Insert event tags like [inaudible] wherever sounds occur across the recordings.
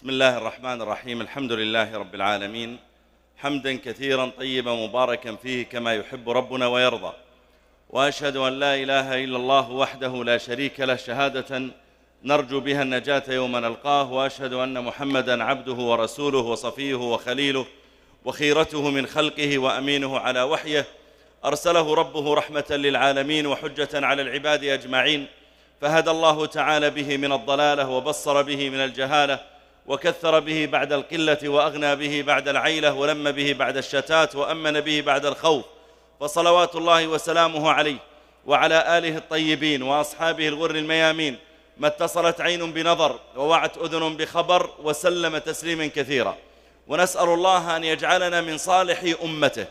بسم الله الرحمن الرحيم الحمد لله رب العالمين حمدا كثيرا طيبا مباركا فيه كما يحب ربنا ويرضى واشهد ان لا اله الا الله وحده لا شريك له شهاده نرجو بها النجاه يوم نلقاه واشهد ان محمدا عبده ورسوله وصفيه وخليله وخيرته من خلقه وامينه على وحيه ارسله ربه رحمه للعالمين وحجه على العباد اجمعين فهدى الله تعالى به من الضلاله وبصر به من الجهاله وكثر به بعد القلة وأغنى به بعد العيلة ولم به بعد الشتات وأمن به بعد الخوف فصلوات الله وسلامه عليه وعلى آله الطيبين وأصحابه الغر الميامين ما اتصلت عين بنظر ووعت أذن بخبر وسلم تسليما كثيرا ونسأل الله أن يجعلنا من صالح أمته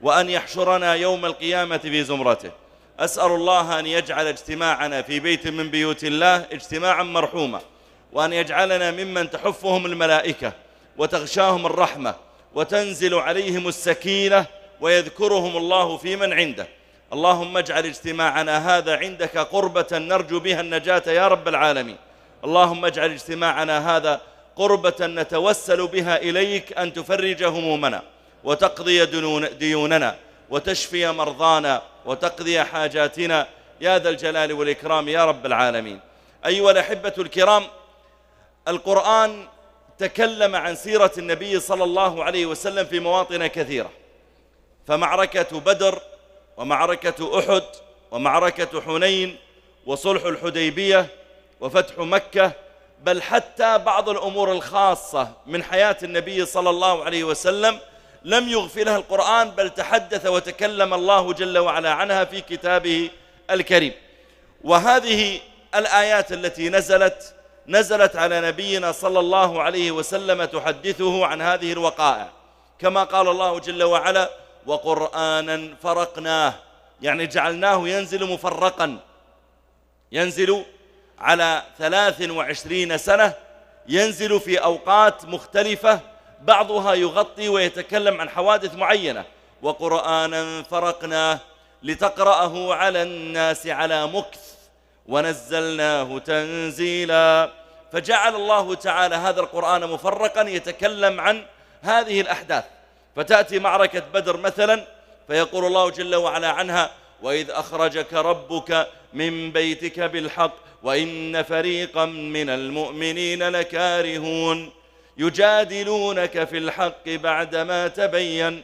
وأن يحشرنا يوم القيامة في زمرته أسأل الله أن يجعل اجتماعنا في بيت من بيوت الله اجتماعا مرحوما وأن يجعلنا ممن تحفهم الملائكة وتغشاهم الرحمة وتنزل عليهم السكينة ويذكرهم الله في من عنده اللهم اجعل اجتماعنا هذا عندك قربة نرجو بها النجاة يا رب العالمين اللهم اجعل اجتماعنا هذا قربة نتوسل بها إليك أن تفرج همومنا وتقضي ديوننا وتشفي مرضانا وتقضي حاجاتنا يا ذا الجلال والإكرام يا رب العالمين أيها الأحبة الكرام القرآن تكلم عن سيرة النبي صلى الله عليه وسلم في مواطن كثيرة فمعركة بدر ومعركة أحد ومعركة حنين وصلح الحديبية وفتح مكة بل حتى بعض الأمور الخاصة من حياة النبي صلى الله عليه وسلم لم يغفلها القرآن بل تحدث وتكلم الله جل وعلا عنها في كتابه الكريم وهذه الآيات التي نزلت نزلت على نبينا صلى الله عليه وسلم تحدثه عن هذه الوقائع كما قال الله جل وعلا وقرآنا فرقناه يعني جعلناه ينزل مفرقا ينزل على ثلاث وعشرين سنة ينزل في أوقات مختلفة بعضها يغطي ويتكلم عن حوادث معينة وقرآنا فرقناه لتقرأه على الناس على مكث ونزلناه تنزيلا فجعل الله تعالى هذا القرآن مفرقا يتكلم عن هذه الأحداث فتأتي معركة بدر مثلا فيقول الله جل وعلا عنها وإذ أخرجك ربك من بيتك بالحق وإن فريقا من المؤمنين لكارهون يجادلونك في الحق بعدما تبين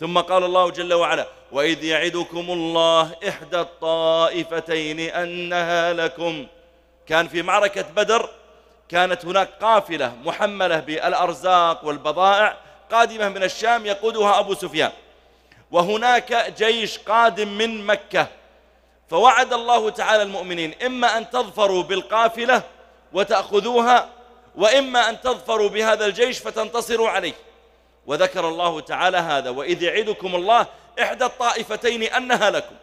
ثم قال الله جل وعلا وإذ يعدكم الله إحدى الطائفتين أنها لكم كان في معركة بدر كانت هناك قافلة محملة بالأرزاق والبضائع قادمة من الشام يقودها أبو سفيان وهناك جيش قادم من مكة فوعد الله تعالى المؤمنين إما أن تظفروا بالقافلة وتأخذوها وإما أن تظفروا بهذا الجيش فتنتصروا عليه وذكر الله تعالى هذا وإذ يعدكم الله إحدى الطائفتين أنها لكم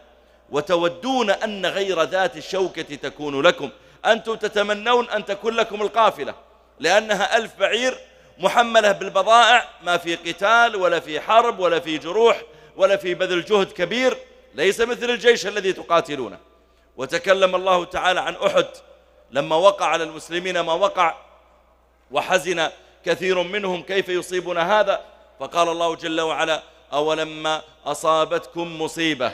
وتودون أن غير ذات الشوكة تكون لكم أنتم تتمنون أن تكون لكم القافلة لأنها ألف بعير محملة بالبضائع ما في قتال ولا في حرب ولا في جروح ولا في بذل جهد كبير ليس مثل الجيش الذي تقاتلونه وتكلم الله تعالى عن أحد لما وقع على المسلمين ما وقع وحزن كثير منهم كيف يصيبنا هذا فقال الله جل وعلا أولما أصابتكم مصيبة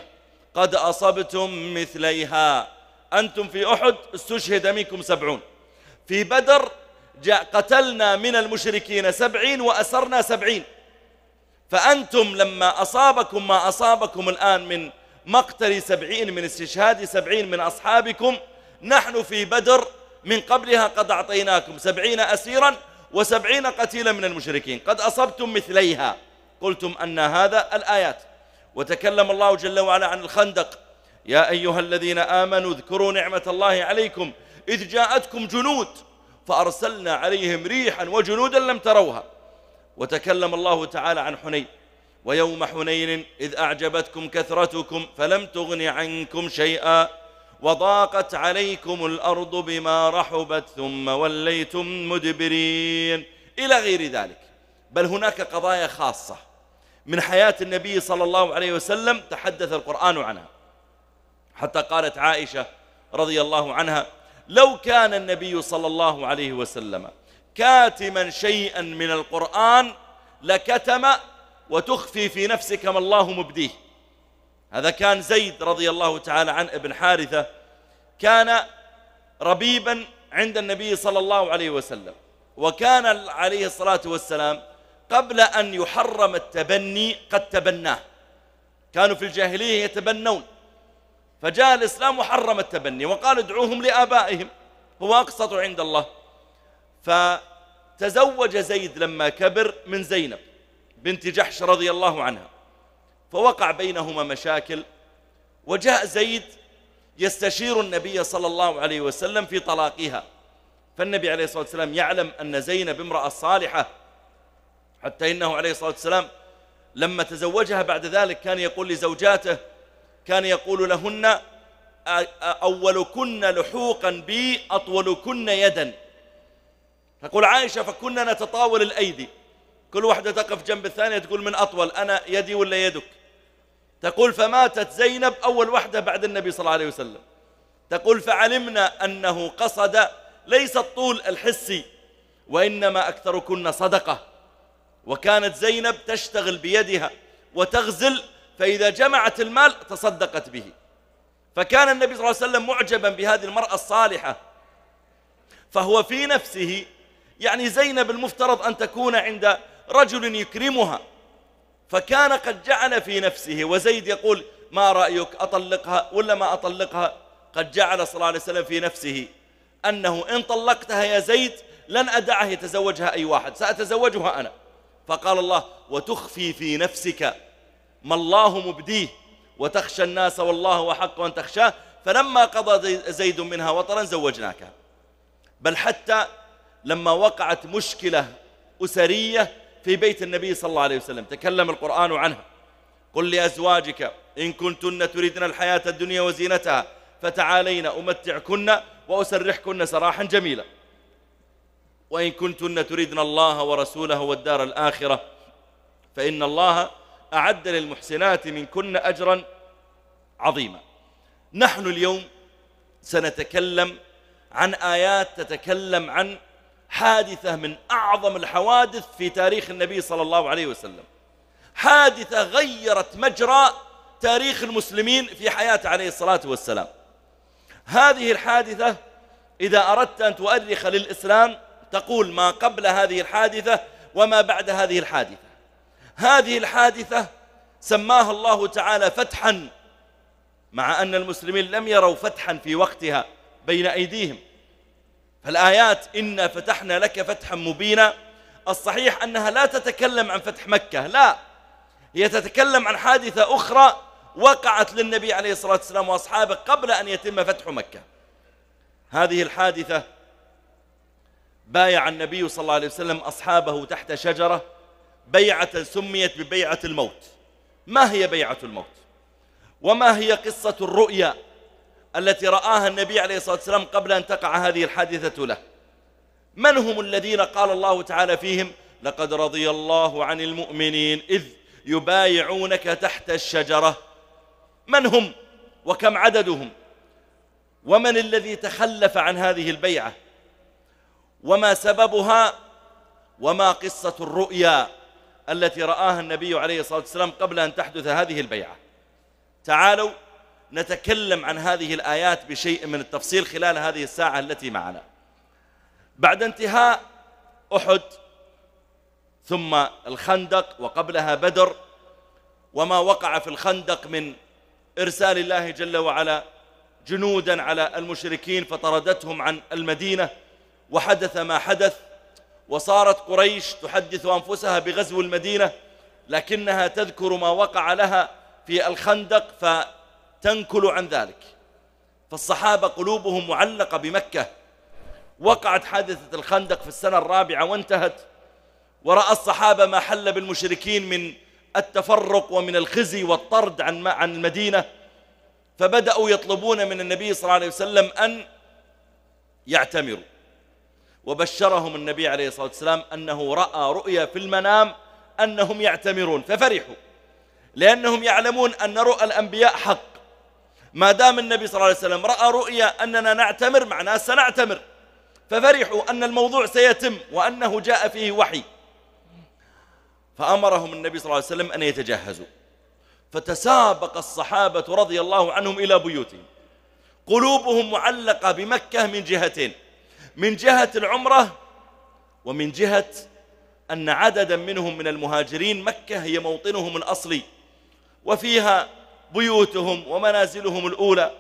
قد أصبتم مثليها أنتم في أحد استشهد منكم سبعون في بدر جاء قتلنا من المشركين سبعين وأسرنا سبعين فأنتم لما أصابكم ما أصابكم الآن من مقتل سبعين من استشهاد سبعين من أصحابكم نحن في بدر من قبلها قد أعطيناكم سبعين أسيرا وسبعين قتيلا من المشركين قد أصبتم مثليها قلتم أن هذا الآيات وتكلم الله جل وعلا عن الخندق يا أيها الذين آمنوا اذكروا نعمة الله عليكم إذ جاءتكم جنود فأرسلنا عليهم ريحا وجنودا لم تروها وتكلم الله تعالى عن حنين ويوم حنين إذ أعجبتكم كثرتكم فلم تغن عنكم شيئا وضاقت عليكم الأرض بما رحبت ثم وليتم مدبرين إلى غير ذلك بل هناك قضايا خاصة من حياة النبي صلى الله عليه وسلم تحدث القرآن عنها حتى قالت عائشة رضي الله عنها لو كان النبي صلى الله عليه وسلم كاتما شيئا من القرآن لكتم وتخفي في نفسك ما الله مبديه هذا كان زيد رضي الله تعالى عن ابن حارثة كان ربيبا عند النبي صلى الله عليه وسلم وكان عليه الصلاة والسلام قبل أن يحرم التبني قد تبناه كانوا في الجاهلية يتبنون فجاء الإسلام وحرم التبني وقال ادعوهم لآبائهم هو أقسط عند الله فتزوج زيد لما كبر من زينب بنت جحش رضي الله عنها فوقع بينهما مشاكل وجاء زيد يستشير النبي صلى الله عليه وسلم في طلاقها فالنبي عليه الصلاة والسلام يعلم أن زينب امرأة صالحة حتى إنه عليه الصلاة والسلام لما تزوجها بعد ذلك كان يقول لزوجاته كان يقول لهن أولكن لحوقا بي أطولكن يدا تقول عائشة فكنا نتطاول الأيدي كل واحدة تقف جنب الثانية تقول من أطول أنا يدي ولا يدك تقول فماتت زينب أول واحدة بعد النبي صلى الله عليه وسلم تقول فعلمنا أنه قصد ليس الطول الحسي وإنما أكثركن صدقة وكانت زينب تشتغل بيدها وتغزل فإذا جمعت المال تصدقت به فكان النبي صلى الله عليه وسلم معجبا بهذه المرأة الصالحة فهو في نفسه يعني زينب المفترض أن تكون عند رجل يكرمها فكان قد جعل في نفسه وزيد يقول ما رأيك أطلقها ولا ما أطلقها قد جعل صلى الله عليه وسلم في نفسه أنه إن طلقتها يا زيد لن أدعه يتزوجها أي واحد سأتزوجها أنا فقال الله وتخفي في نفسك ما الله مبديه وتخشى الناس والله أحق أن تخشاه فلما قضى زيد منها وطرا زوجناك بل حتى لما وقعت مشكلة أسرية في بيت النبي صلى الله عليه وسلم تكلم القرآن عنها قل لأزواجك إن كنتن تريدن الحياة الدنيا وزينتها فتعالين أمتعكن وأسرحكن سراحا جميلا وإن كنتن تريدن الله ورسوله والدار الآخرة فإن الله أعد للمحسنات منكن أجرا عظيما نحن اليوم سنتكلم عن آيات تتكلم عن حادثة من أعظم الحوادث في تاريخ النبي صلى الله عليه وسلم حادثة غيرت مجرى تاريخ المسلمين في حياته عليه الصلاة والسلام هذه الحادثة إذا أردت أن تؤرخ للإسلام تقول ما قبل هذه الحادثة وما بعد هذه الحادثة هذه الحادثة سماها الله تعالى فتحا مع أن المسلمين لم يروا فتحا في وقتها بين أيديهم فالآيات إنا فتحنا لك فتحا مبينا الصحيح أنها لا تتكلم عن فتح مكة لا هي تتكلم عن حادثة أخرى وقعت للنبي عليه الصلاة والسلام وأصحابه قبل أن يتم فتح مكة هذه الحادثة بايع النبي صلى الله عليه وسلم أصحابه تحت شجرة بيعة سميت ببيعة الموت ما هي بيعة الموت وما هي قصة الرؤيا التي رآها النبي عليه الصلاة والسلام قبل أن تقع هذه الحادثة له من هم الذين قال الله تعالى فيهم لقد رضي الله عن المؤمنين إذ يبايعونك تحت الشجرة من هم وكم عددهم ومن الذي تخلف عن هذه البيعة وما سببها وما قصة الرؤيا التي رآها النبي عليه الصلاة والسلام قبل أن تحدث هذه البيعة تعالوا نتكلم عن هذه الآيات بشيء من التفصيل خلال هذه الساعة التي معنا بعد انتهاء أحد ثم الخندق وقبلها بدر وما وقع في الخندق من إرسال الله جل وعلا جنودا على المشركين فطردتهم عن المدينة وحدث ما حدث وصارت قريش تحدث أنفسها بغزو المدينة لكنها تذكر ما وقع لها في الخندق فتنكل عن ذلك فالصحابة قلوبهم معلقة بمكة وقعت حادثة الخندق في السنة الرابعة وانتهت ورأى الصحابة ما حل بالمشركين من التفرق ومن الخزي والطرد عن عن المدينة فبدأوا يطلبون من النبي صلى الله عليه وسلم أن يعتمروا وبشرهم النبي عليه الصلاة والسلام أنه رأى رؤيا في المنام أنهم يعتمرون ففرحوا لأنهم يعلمون أن رؤى الأنبياء حق ما دام النبي صلى الله عليه وسلم رأى رؤيا أننا نعتمر معناه سنعتمر ففرحوا أن الموضوع سيتم وأنه جاء فيه وحي فأمرهم النبي صلى الله عليه وسلم أن يتجهزوا فتسابق الصحابة رضي الله عنهم إلى بيوتهم قلوبهم معلقة بمكة من جهتين من جهة العمرة ومن جهة أن عددا منهم من المهاجرين مكة هي موطنهم الأصلي وفيها بيوتهم ومنازلهم الأولى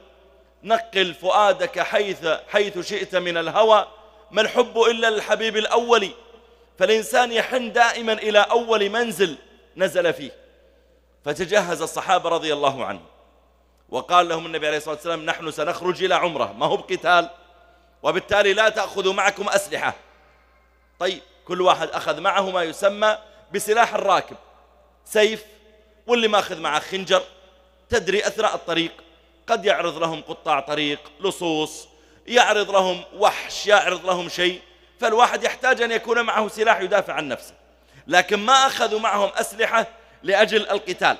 نقل فؤادك حيث حيث شئت من الهوى ما الحب إلا الحبيب الأول فالإنسان يحن دائما إلى أول منزل نزل فيه فتجهز الصحابة رضي الله عنهم وقال لهم النبي عليه الصلاة والسلام نحن سنخرج إلى عمره ما هو بقتال وبالتالي لا تأخذوا معكم أسلحة طيب كل واحد أخذ معه ما يسمى بسلاح الراكب سيف واللي ماخذ معه خنجر تدري أثناء الطريق قد يعرض لهم قطاع طريق لصوص يعرض لهم وحش يعرض لهم شيء فالواحد يحتاج أن يكون معه سلاح يدافع عن نفسه لكن ما أخذوا معهم أسلحة لأجل القتال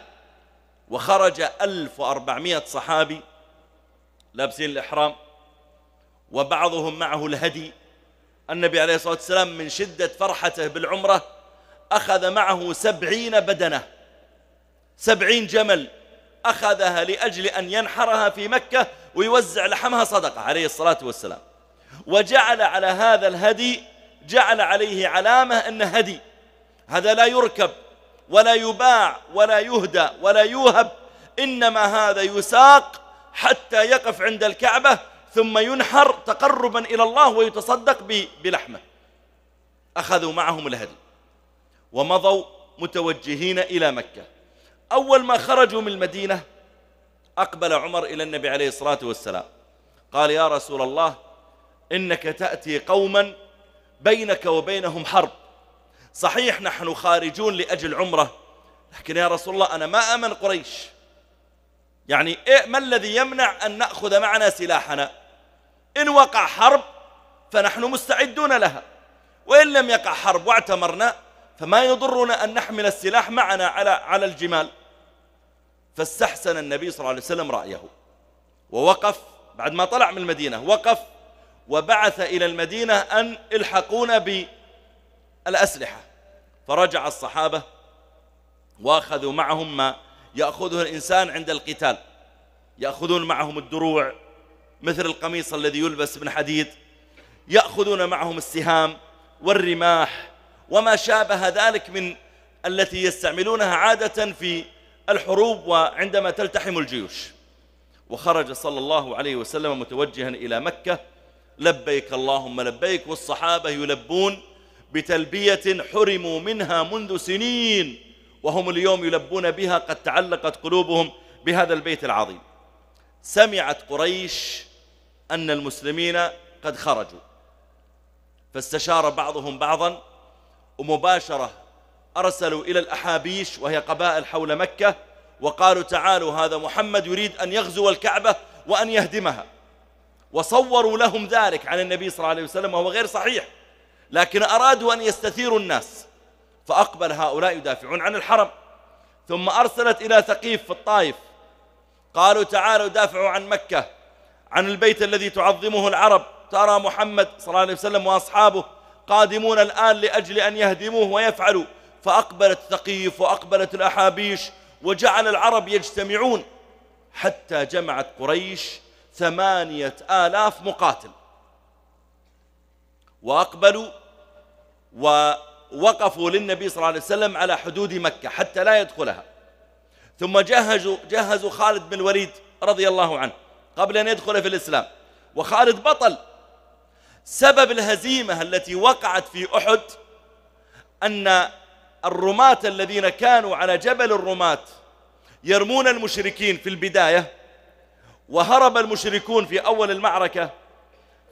وخرج 1400 صحابي لابسين الإحرام وبعضهم معه الهدي النبي عليه الصلاة والسلام من شدة فرحته بالعمرة أخذ معه سبعين بدنة سبعين جمل أخذها لأجل أن ينحرها في مكة ويوزع لحمها صدقة عليه الصلاة والسلام وجعل على هذا الهدي جعل عليه علامة أنه هدي هذا لا يركب ولا يباع ولا يهدى ولا يوهب إنما هذا يساق حتى يقف عند الكعبة ثم ينحر تقربا إلى الله ويتصدق بلحمة أخذوا معهم الهدي ومضوا متوجهين إلى مكة أول ما خرجوا من المدينة أقبل عمر إلى النبي عليه الصلاة والسلام قال يا رسول الله إنك تأتي قوما بينك وبينهم حرب صحيح نحن خارجون لأجل عمره لكن يا رسول الله أنا ما أمن قريش يعني إيه ما الذي يمنع أن نأخذ معنا سلاحنا إن وقع حرب فنحن مستعدون لها وإن لم يقع حرب واعتمرنا فما يضرنا أن نحمل السلاح معنا على على الجمال فاستحسن النبي صلى الله عليه وسلم رأيه ووقف بعد ما طلع من المدينة وقف وبعث إلى المدينة أن الحقونا بالأسلحة فرجع الصحابة وأخذوا معهم ما يأخذه الإنسان عند القتال يأخذون معهم الدروع مثل القميص الذي يلبس من حديد يأخذون معهم السهام والرماح وما شابه ذلك من التي يستعملونها عادة في الحروب وعندما تلتحم الجيوش وخرج صلى الله عليه وسلم متوجها إلى مكة لبيك اللهم لبيك والصحابة يلبون بتلبية حرموا منها منذ سنين وهم اليوم يلبون بها قد تعلقت قلوبهم بهذا البيت العظيم سمعت قريش أن المسلمين قد خرجوا فاستشار بعضهم بعضا ومباشرة أرسلوا إلى الأحابيش وهي قبائل حول مكة وقالوا تعالوا هذا محمد يريد أن يغزو الكعبة وأن يهدمها وصوروا لهم ذلك عن النبي صلى الله عليه وسلم وهو غير صحيح لكن أرادوا أن يستثيروا الناس فأقبل هؤلاء يدافعون عن الحرم ثم أرسلت إلى ثقيف في الطائف قالوا تعالوا دافعوا عن مكة عن البيت الذي تعظمه العرب ترى محمد صلى الله عليه وسلم وأصحابه قادمون الآن لأجل أن يهدموه ويفعلوا فأقبلت ثقيف وأقبلت الأحابيش وجعل العرب يجتمعون حتى جمعت قريش ثمانية آلاف مقاتل وأقبلوا ووقفوا للنبي صلى الله عليه وسلم على حدود مكة حتى لا يدخلها ثم جهزوا, جهزوا خالد بن الوليد رضي الله عنه قبل أن يدخل في الإسلام وخالد بطل سبب الهزيمة التي وقعت في أحد أن الرماة الذين كانوا على جبل الرماة يرمون المشركين في البداية وهرب المشركون في أول المعركة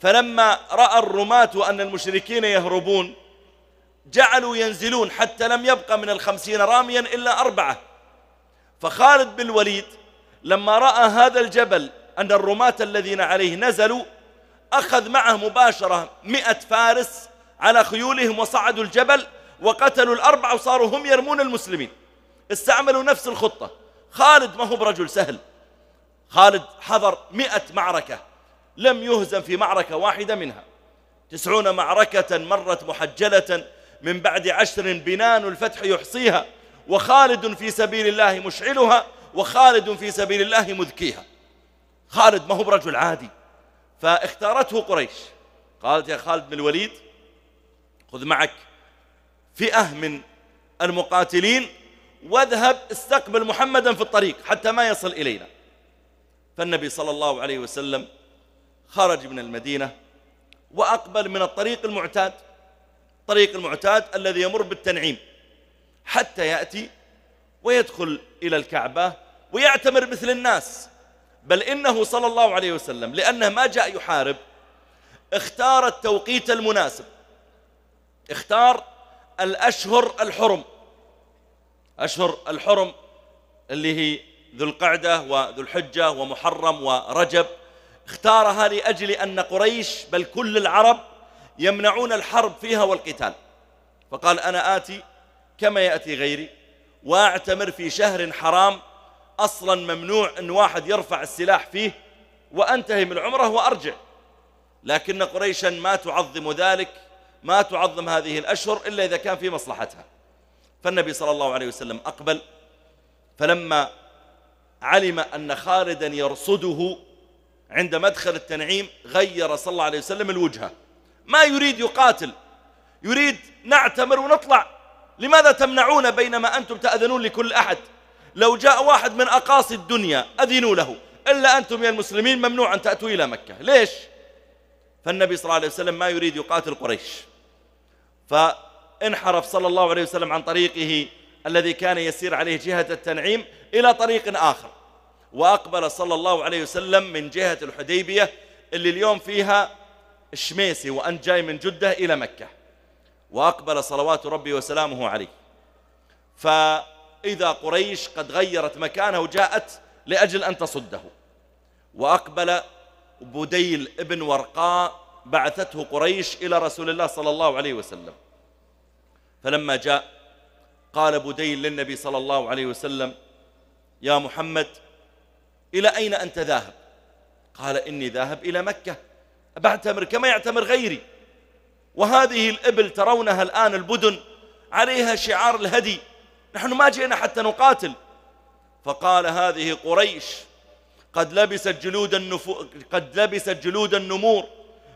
فلما رأى الرماة أن المشركين يهربون جعلوا ينزلون حتى لم يبقى من الخمسين راميا إلا أربعة فخالد بن الوليد لما رأى هذا الجبل أن الرماة الذين عليه نزلوا أخذ معه مباشرة مئة فارس على خيولهم وصعدوا الجبل وقتلوا الأربعة وصاروا هم يرمون المسلمين استعملوا نفس الخطة خالد ما هو برجل سهل خالد حضر مئة معركة لم يهزم في معركة واحدة منها تسعون معركة مرت محجلة من بعد عشر بنان الفتح يحصيها وخالد في سبيل الله مشعلها وخالد في سبيل الله مذكيها خالد ما هو برجل عادي فاختارته قريش قالت يا خالد بن الوليد خذ معك فئة من المقاتلين واذهب استقبل محمدا في الطريق حتى ما يصل إلينا فالنبي صلى الله عليه وسلم خرج من المدينة وأقبل من الطريق المعتاد الطريق المعتاد الذي يمر بالتنعيم حتى يأتي ويدخل إلى الكعبة ويعتمر مثل الناس بل إنه صلى الله عليه وسلم لأنه ما جاء يحارب اختار التوقيت المناسب اختار الأشهر الحرم أشهر الحرم اللي هي ذو القعدة وذو الحجة ومحرم ورجب اختارها لأجل أن قريش بل كل العرب يمنعون الحرب فيها والقتال فقال أنا آتي كما يأتي غيري وأعتمر في شهر حرام أصلا ممنوع أن واحد يرفع السلاح فيه وأنتهي من عمره وأرجع لكن قريشا ما تعظم ذلك ما تعظم هذه الأشهر إلا إذا كان في مصلحتها فالنبي صلى الله عليه وسلم أقبل فلما علم أن خالدا يرصده عند مدخل التنعيم غير صلى الله عليه وسلم الوجهة ما يريد يقاتل يريد نعتمر ونطلع لماذا تمنعون بينما أنتم تأذنون لكل أحد لو جاء واحد من أقاصي الدنيا أذنوا له إلا أنتم يا المسلمين ممنوع أن تأتوا إلى مكة ليش؟ فالنبي صلى الله عليه وسلم ما يريد يقاتل قريش فانحرف صلى الله عليه وسلم عن طريقه الذي كان يسير عليه جهة التنعيم إلى طريق آخر وأقبل صلى الله عليه وسلم من جهة الحديبية اللي اليوم فيها الشميسي وأنت جاي من جدة إلى مكة وأقبل صلوات ربي وسلامه عليه فأقبل إذا قريش قد غيرت مكانه وجاءت لأجل أن تصده وأقبل بديل ابن ورقاء بعثته قريش إلى رسول الله صلى الله عليه وسلم فلما جاء قال بديل للنبي صلى الله عليه وسلم يا محمد إلى أين أنت ذاهب قال إني ذاهب إلى مكة بعتمر كما يعتمر غيري وهذه الإبل ترونها الآن البدن عليها شعار الهدي نحن ما جئنا حتى نقاتل فقال هذه قريش قد لبست جلود النفو قد لبست جلود النمور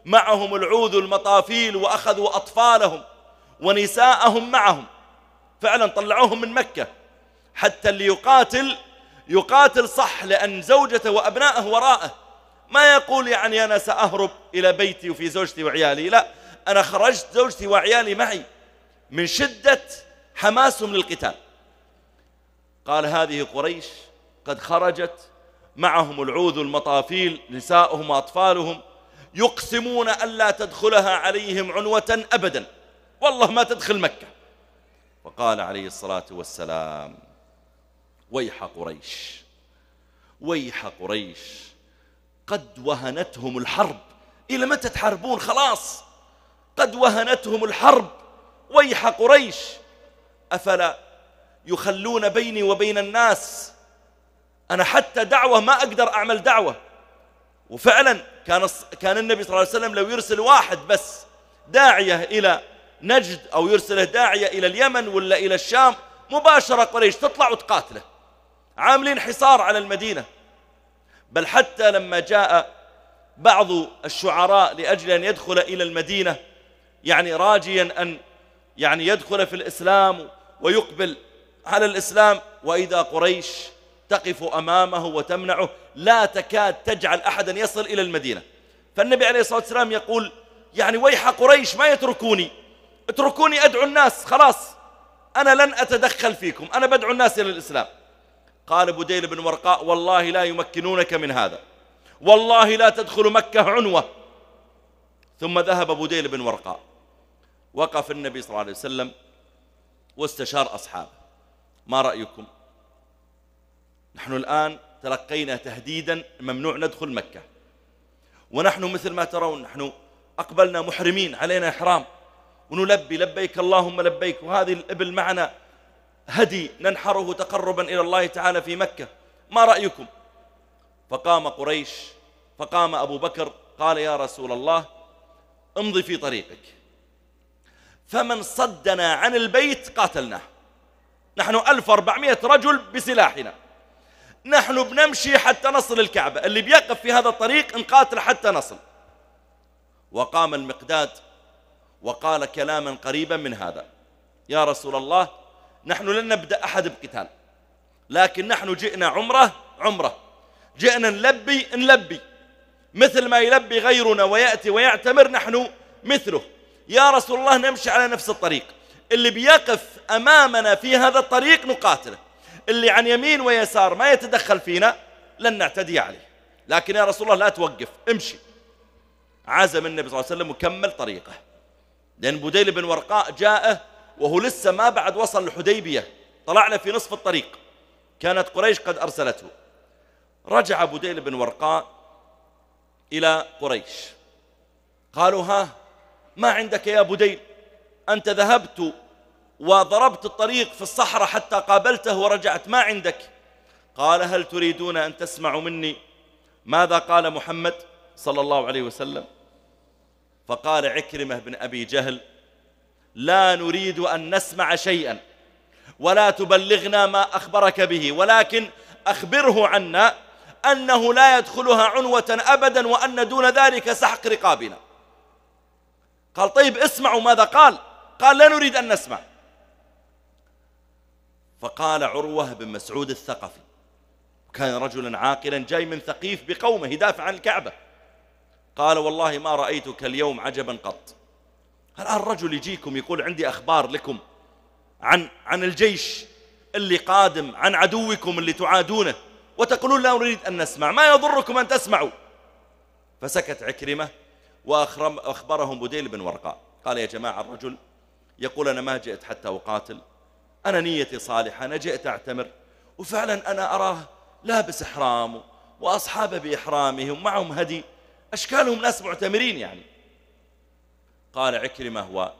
معهم العوذ المطافيل وأخذوا أطفالهم ونساءهم معهم فعلا طلعوهم من مكة حتى اللي يقاتل يقاتل صح لأن زوجته وأبنائه وراءه ما يقول يعني أنا سأهرب إلى بيتي وفي زوجتي وعيالي لا أنا خرجت زوجتي وعيالي معي من شدة حماسهم للقتال قال هذه قريش قد خرجت معهم العوذ المطافيل نساؤهم وأطفالهم يقسمون ألا تدخلها عليهم عنوة أبدا والله ما تدخل مكة وقال عليه الصلاة والسلام ويح قريش ويح قريش قد وهنتهم الحرب إلى متى تحاربون خلاص قد وهنتهم الحرب ويح قريش أفلا يخلون بيني وبين الناس أنا حتى دعوة ما أقدر أعمل دعوة وفعلا كان كان النبي صلى الله عليه وسلم لو يرسل واحد بس داعية إلى نجد أو يرسله داعية إلى اليمن ولا إلى الشام مباشرة قريش تطلع وتقاتله عاملين حصار على المدينة بل حتى لما جاء بعض الشعراء لأجل أن يدخل إلى المدينة يعني راجيا أن يعني يدخل في الإسلام ويقبل على الإسلام وإذا قريش تقف أمامه وتمنعه لا تكاد تجعل أحدا يصل إلى المدينة فالنبي عليه الصلاة والسلام يقول يعني ويح قريش ما يتركوني اتركوني أدعو الناس خلاص أنا لن أتدخل فيكم أنا بدعو الناس إلى الإسلام قال بديل بن ورقاء والله لا يمكنونك من هذا والله لا تدخل مكة عنوة ثم ذهب بديل بن ورقاء وقف النبي صلى الله عليه وسلم واستشار أصحابه ما رأيكم نحن الآن تلقينا تهديدا ممنوع ندخل مكة ونحن مثل ما ترون نحن أقبلنا محرمين علينا إحرام ونلبي لبيك اللهم لبيك وهذه الإبل معنا هدي ننحره تقربا إلى الله تعالى في مكة ما رأيكم فقام قريش فقام أبو بكر قال يا رسول الله امضي في طريقك فمن صدنا عن البيت قاتلناه نحن 1400 رجل بسلاحنا نحن بنمشي حتى نصل الكعبة اللي بيقف في هذا الطريق نقاتل حتى نصل وقام المقداد وقال كلاما قريبا من هذا يا رسول الله نحن لن نبدأ أحد بقتال لكن نحن جئنا عمره عمره جئنا نلبي نلبي مثل ما يلبي غيرنا ويأتي ويعتمر نحن مثله يا رسول الله نمشي على نفس الطريق اللي بيقف أمامنا في هذا الطريق نقاتله اللي عن يمين ويسار ما يتدخل فينا لن نعتدي عليه لكن يا رسول الله لا توقف امشي عزم النبي صلى الله عليه وسلم وكمل طريقه لأن بديل بن ورقاء جاءه وهو لسه ما بعد وصل الحديبية طلعنا في نصف الطريق كانت قريش قد أرسلته رجع بديل بن ورقاء إلى قريش قالوا ها ما عندك يا بديل أنت ذهبت وضربت الطريق في الصحراء حتى قابلته ورجعت ما عندك قال هل تريدون أن تسمعوا مني ماذا قال محمد صلى الله عليه وسلم فقال عكرمة بن أبي جهل لا نريد أن نسمع شيئا ولا تبلغنا ما أخبرك به ولكن أخبره عنا أنه لا يدخلها عنوة أبدا وأن دون ذلك سحق رقابنا قال طيب اسمعوا ماذا قال قال لا نريد أن نسمع فقال عروة بن مسعود الثقفي كان رجلا عاقلا جاي من ثقيف بقومه يدافع عن الكعبة قال والله ما رأيتك اليوم عجبا قط الآن رجل يجيكم يقول عندي أخبار لكم عن, عن الجيش اللي قادم عن عدوكم اللي تعادونه وتقولون لا نريد أن نسمع ما يضركم أن تسمعوا فسكت عكرمة وأخبرهم بديل بن ورقاء قال يا جماعة الرجل يقول أنا ما جئت حتى أقاتل أنا نيتي صالحة أنا جئت أعتمر وفعلا أنا أراه لابس إحرام وأصحابه بإحرامهم معهم هدي أشكالهم ناس معتمرين يعني قال عكرمة هو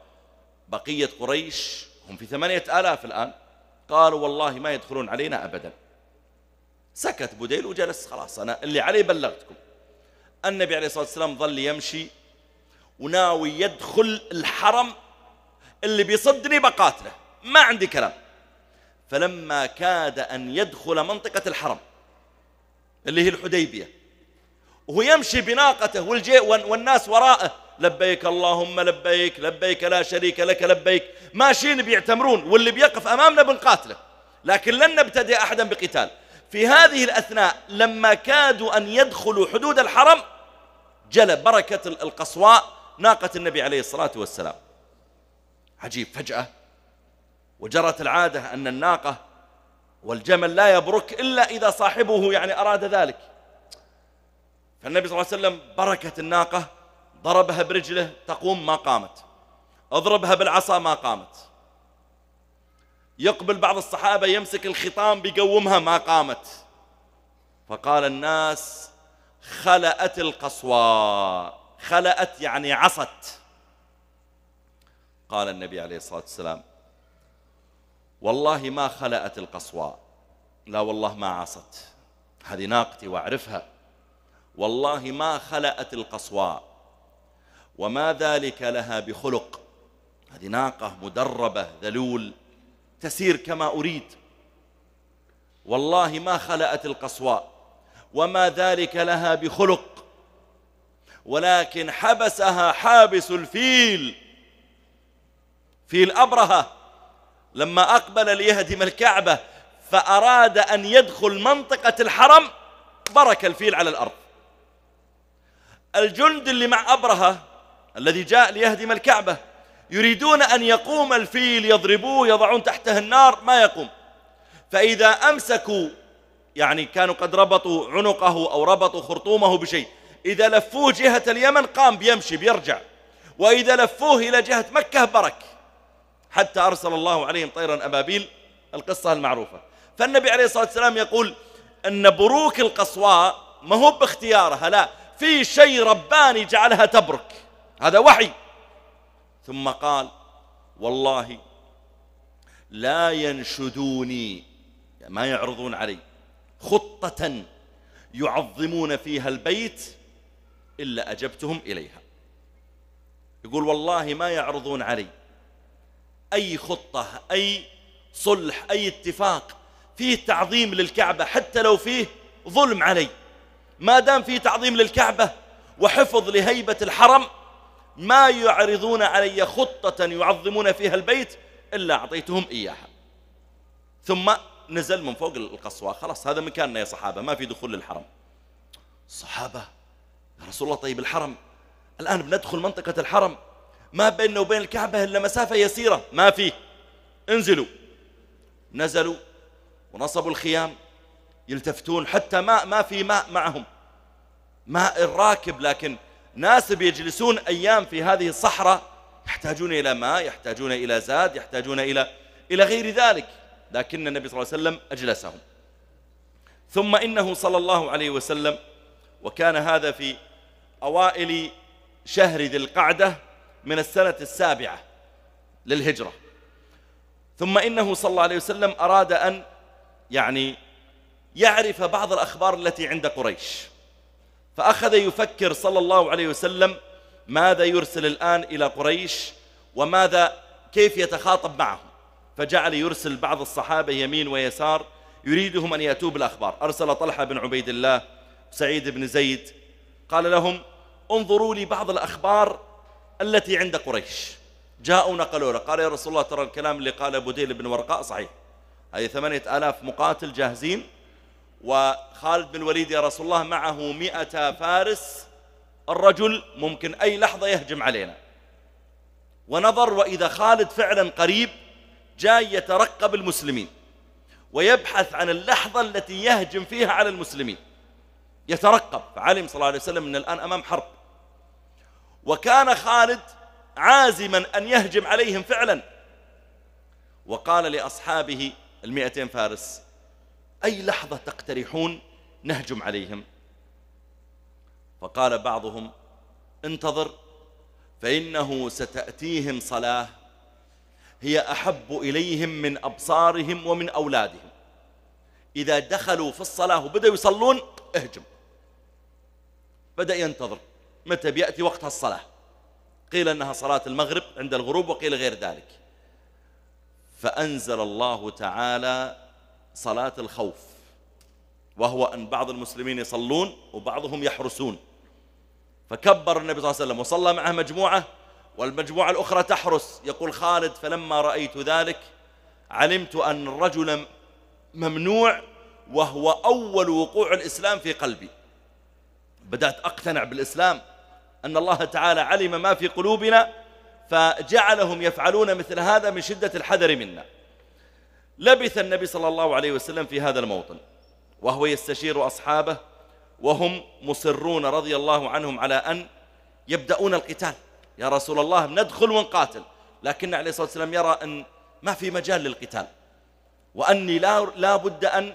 بقية قريش هم في ثمانية آلاف الآن قالوا والله ما يدخلون علينا أبدا سكت بديل وجلس خلاص أنا اللي عليه بلغتكم النبي عليه الصلاة والسلام ظل يمشي وناوي يدخل الحرم اللي بيصدني بقاتله ما عندي كلام فلما كاد أن يدخل منطقة الحرم اللي هي الحديبية وهو يمشي بناقته والناس وراءه لبيك اللهم لبيك لبيك لا شريك لك لبيك ماشيين بيعتمرون واللي بيقف أمامنا بنقاتله لكن لن نبتدئ أحدا بقتال في هذه الأثناء لما كادوا أن يدخلوا حدود الحرم جلب بركة القصواء ناقة النبي عليه الصلاة والسلام عجيب فجأة وجرت العادة أن الناقة والجمل لا يبرك إلا إذا صاحبه يعني أراد ذلك فالنبي صلى الله عليه وسلم بركت الناقة ضربها برجله تقوم ما قامت اضربها بالعصا ما قامت يقبل بعض الصحابة يمسك الخطام بيقومها ما قامت فقال الناس خلأت القصوى خلأت يعني عصت قال النبي عليه الصلاة والسلام والله ما خلأت القصواء لا والله ما عصت هذه ناقتي وأعرفها والله ما خلأت القصواء وما ذلك لها بخلق هذه ناقة مدربة ذلول تسير كما أريد والله ما خلأت القصواء وما ذلك لها بخلق ولكن حبسها حابس الفيل في الأبرهة لما أقبل ليهدم الكعبة فأراد أن يدخل منطقة الحرم برك الفيل على الأرض الجند اللي مع أبرهة الذي جاء ليهدم الكعبة يريدون أن يقوم الفيل يضربوه يضعون تحته النار ما يقوم فإذا أمسكوا يعني كانوا قد ربطوا عنقه أو ربطوا خرطومه بشيء إذا لفوه جهة اليمن قام بيمشي بيرجع وإذا لفوه إلى جهة مكة برك حتى أرسل الله عليهم طيرا أبابيل القصة المعروفة فالنبي عليه الصلاة والسلام يقول أن بروك القصواء ما هو باختيارها لا في شيء رباني جعلها تبرك هذا وحي ثم قال والله لا ينشدوني ما يعرضون علي خطة يعظمون فيها البيت إلا أجبتهم إليها يقول والله ما يعرضون علي أي خطة أي صلح أي اتفاق فيه تعظيم للكعبة حتى لو فيه ظلم علي ما دام فيه تعظيم للكعبة وحفظ لهيبة الحرم ما يعرضون علي خطة يعظمون فيها البيت إلا أعطيتهم إياها ثم نزل من فوق القصوى خلاص هذا مكاننا يا صحابة ما في دخول للحرم الصحابة يا رسول الله طيب الحرم الآن بندخل منطقة الحرم ما بيننا وبين الكعبة إلا مسافة يسيرة ما في انزلوا نزلوا ونصبوا الخيام يلتفتون حتى ما ما في ماء معهم ماء الراكب لكن ناس بيجلسون أيام في هذه الصحراء يحتاجون إلى ماء يحتاجون إلى زاد يحتاجون إلى إلى غير ذلك لكن النبي صلى الله عليه وسلم أجلسهم ثم إنه صلى الله عليه وسلم وكان هذا في أوائل شهر ذي القعدة من السنة السابعة للهجرة ثم إنه صلى الله عليه وسلم أراد أن يعني يعرف بعض الأخبار التي عند قريش فأخذ يفكر صلى الله عليه وسلم ماذا يرسل الآن إلى قريش وماذا كيف يتخاطب معهم فجعل يرسل بعض الصحابة يمين ويسار يريدهم أن يأتوا بالأخبار أرسل طلحة بن عبيد الله سعيد بن زيد قال لهم انظروا لي بعض الأخبار التي عند قريش جاءوا نقلوا له قال يا رسول الله ترى الكلام اللي قاله ديل بن ورقاء صحيح هذه ثمانية آلاف مقاتل جاهزين وخالد بن الوليد يا رسول الله معه مئة فارس الرجل ممكن أي لحظة يهجم علينا ونظر وإذا خالد فعلا قريب جاي يترقب المسلمين ويبحث عن اللحظة التي يهجم فيها على المسلمين يترقب فعلم صلى الله عليه وسلم أن الآن أمام حرب وكان خالد عازما أن يهجم عليهم فعلا وقال لأصحابه المئتين فارس أي لحظة تقترحون نهجم عليهم فقال بعضهم انتظر فإنه ستأتيهم صلاة هي أحب إليهم من أبصارهم ومن أولادهم إذا دخلوا في الصلاة وبدأوا يصلون اهجم بدأ ينتظر متى بيأتي وقت الصلاة قيل أنها صلاة المغرب عند الغروب وقيل غير ذلك فأنزل الله تعالى صلاة الخوف وهو أن بعض المسلمين يصلون وبعضهم يحرسون فكبر النبي صلى الله عليه وسلم وصلى معه مجموعة والمجموعة الأخرى تحرس يقول خالد فلما رأيت ذلك علمت أن الرجل ممنوع وهو أول وقوع الإسلام في قلبي بدأت أقتنع بالإسلام أن الله تعالى علم ما في قلوبنا فجعلهم يفعلون مثل هذا من شدة الحذر منا لبث النبي صلى الله عليه وسلم في هذا الموطن وهو يستشير أصحابه وهم مصرون رضي الله عنهم على أن يبدأون القتال يا رسول الله ندخل ونقاتل لكن عليه الصلاة والسلام يرى أن ما في مجال للقتال وأني لا, بد أن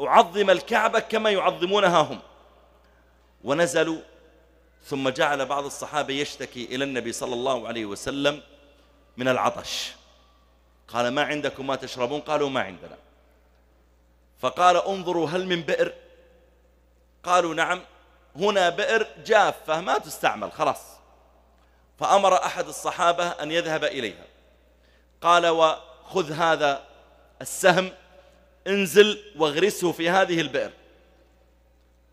أعظم الكعبة كما يعظمونها هم ونزلوا ثم جعل بعض الصحابة يشتكي إلى النبي صلى الله عليه وسلم من العطش قال ما عندكم ما تشربون قالوا ما عندنا فقال انظروا هل من بئر قالوا نعم هنا بئر جافة ما تستعمل خلاص فأمر أحد الصحابة أن يذهب إليها قال وخذ هذا السهم انزل واغرسه في هذه البئر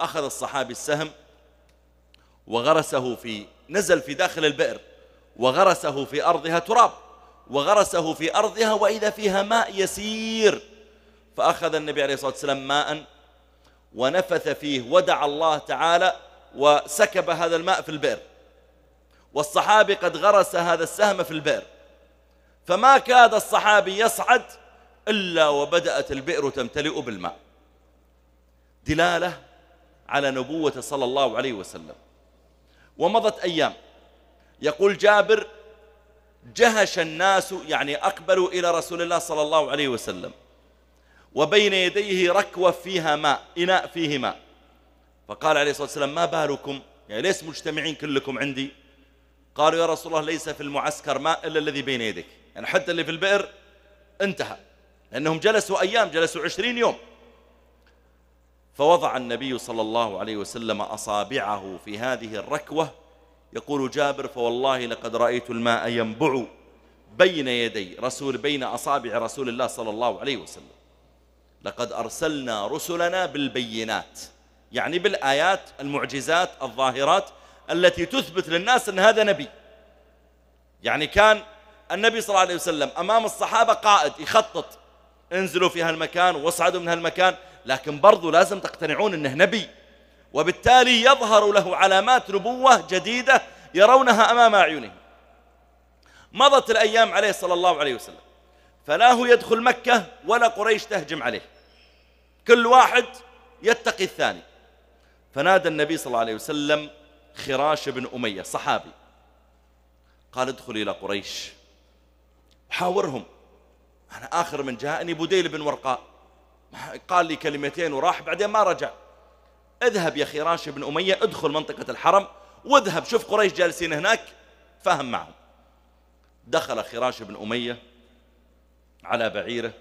أخذ الصحابي السهم وغرسه في نزل في داخل البئر وغرسه في أرضها تراب وغرسه في أرضها وإذا فيها ماء يسير فأخذ النبي عليه الصلاة والسلام ماء ونفث فيه ودعا الله تعالى وسكب هذا الماء في البئر والصحابي قد غرس هذا السهم في البئر فما كاد الصحابي يصعد إلا وبدأت البئر تمتلئ بالماء دلالة على نبوة صلى الله عليه وسلم ومضت أيام يقول جابر جهش الناس يعني أقبلوا إلى رسول الله صلى الله عليه وسلم وبين يديه ركوة فيها ماء إناء فيه ماء فقال عليه الصلاة والسلام ما بالكم يعني ليس مجتمعين كلكم عندي قالوا يا رسول الله ليس في المعسكر ماء إلا الذي بين يدك يعني حتى اللي في البئر انتهى لأنهم جلسوا أيام جلسوا عشرين يوم فوضع النبي صلى الله عليه وسلم أصابعه في هذه الركوة يقول جابر فوالله لقد رأيت الماء ينبع بين يدي رسول بين أصابع رسول الله صلى الله عليه وسلم لقد أرسلنا رسلنا بالبينات يعني بالآيات المعجزات الظاهرات التي تثبت للناس أن هذا نبي يعني كان النبي صلى الله عليه وسلم أمام الصحابة قائد يخطط انزلوا في هالمكان واصعدوا من هالمكان لكن برضو لازم تقتنعون أنه نبي وبالتالي يظهر له علامات نبوة جديدة يرونها أمام أعينهم مضت الأيام عليه صلى الله عليه وسلم فلا هو يدخل مكة ولا قريش تهجم عليه كل واحد يتقي الثاني فنادى النبي صلى الله عليه وسلم خراش بن أمية صحابي قال ادخل إلى قريش حاورهم أنا آخر من جاءني بديل بن ورقاء قال لي كلمتين وراح بعدين ما رجع اذهب يا خراش بن أمية ادخل منطقة الحرم واذهب شوف قريش جالسين هناك فهم معهم دخل خراش بن أمية على بعيره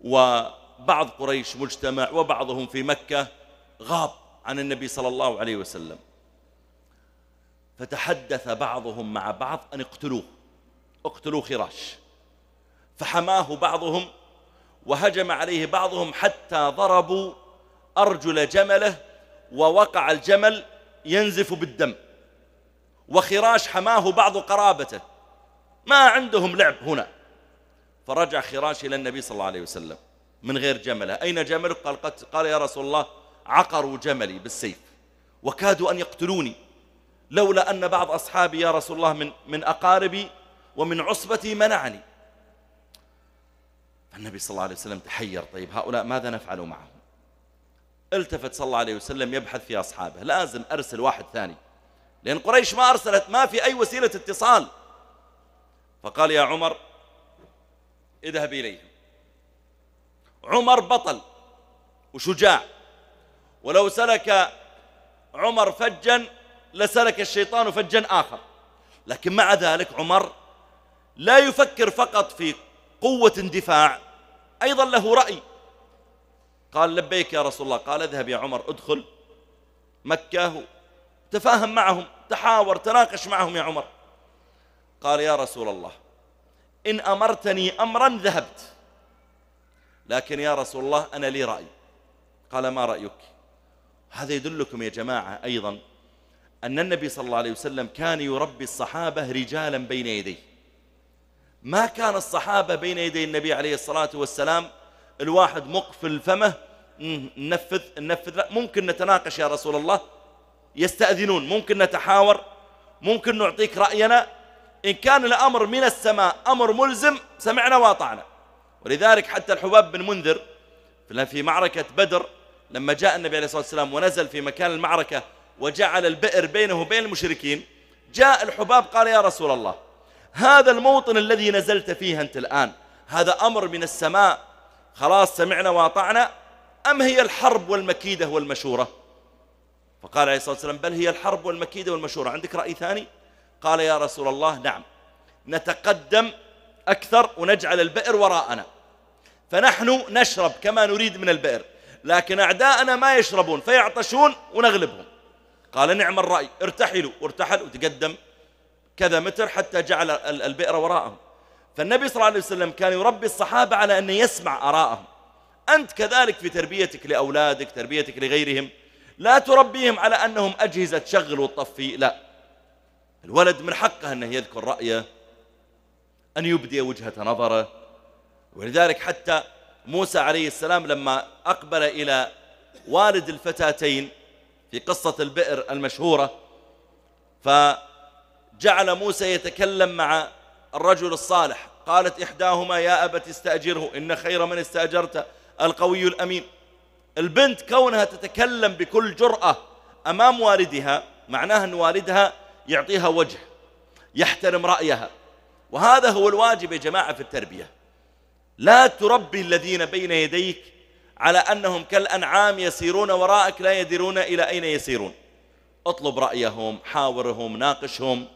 وبعض قريش مجتمع وبعضهم في مكة غاب عن النبي صلى الله عليه وسلم فتحدث بعضهم مع بعض أن اقتلوه اقتلوا خراش فحماه بعضهم وهجم عليه بعضهم حتى ضربوا أرجل جمله ووقع الجمل ينزف بالدم وخراش حماه بعض قرابته ما عندهم لعب هنا فرجع خراش إلى النبي صلى الله عليه وسلم من غير جمله أين جملك قال, قال يا رسول الله عقروا جملي بالسيف وكادوا أن يقتلوني لولا أن بعض أصحابي يا رسول الله من, من أقاربي ومن عصبتي منعني فالنبي صلى الله عليه وسلم تحير طيب هؤلاء ماذا نفعل معهم التفت صلى الله عليه وسلم يبحث في أصحابه لازم أرسل واحد ثاني لأن قريش ما أرسلت ما في أي وسيلة اتصال فقال يا عمر اذهب إليهم عمر بطل وشجاع ولو سلك عمر فجا لسلك الشيطان فجا آخر لكن مع ذلك عمر لا يفكر فقط في قوة اندفاع أيضا له رأي قال لبيك يا رسول الله قال اذهب يا عمر ادخل مكة تفاهم معهم تحاور تناقش معهم يا عمر قال يا رسول الله إن أمرتني أمرا ذهبت لكن يا رسول الله أنا لي رأي قال ما رأيك هذا يدلكم يا جماعة أيضا أن النبي صلى الله عليه وسلم كان يربي الصحابة رجالا بين يديه ما كان الصحابة بين يدي النبي عليه الصلاة والسلام الواحد مقفل فمه ننفذ ننفذ لا ممكن نتناقش يا رسول الله يستأذنون ممكن نتحاور ممكن نعطيك رأينا إن كان الأمر من السماء أمر ملزم سمعنا واطعنا ولذلك حتى الحباب بن منذر في معركة بدر لما جاء النبي عليه الصلاة والسلام ونزل في مكان المعركة وجعل البئر بينه وبين المشركين جاء الحباب قال يا رسول الله هذا الموطن الذي نزلت فيه أنت الآن هذا أمر من السماء خلاص سمعنا واطعنا أم هي الحرب والمكيدة والمشورة فقال عليه الصلاة والسلام بل هي الحرب والمكيدة والمشورة عندك رأي ثاني قال يا رسول الله نعم نتقدم أكثر ونجعل البئر وراءنا فنحن نشرب كما نريد من البئر لكن أعداءنا ما يشربون فيعطشون ونغلبهم قال نعم الرأي ارتحلوا وارتحل وتقدم كذا متر حتى جعل البئر وراءهم فالنبي صلى الله عليه وسلم كان يربي الصحابة على أن يسمع آراءهم أنت كذلك في تربيتك لأولادك تربيتك لغيرهم لا تربيهم على أنهم أجهزة تشغل وتطفي لا الولد من حقه أنه يذكر رأيه أن يبدي وجهة نظره ولذلك حتى موسى عليه السلام لما أقبل إلى والد الفتاتين في قصة البئر المشهورة فقال جعل موسى يتكلم مع الرجل الصالح قالت إحداهما يا أبت استأجره إن خير من استأجرت القوي الأمين البنت كونها تتكلم بكل جرأة أمام والدها معناها أن والدها يعطيها وجه يحترم رأيها وهذا هو الواجب يا جماعة في التربية لا تربي الذين بين يديك على أنهم كالأنعام يسيرون وراءك لا يدرون إلى أين يسيرون اطلب رأيهم حاورهم ناقشهم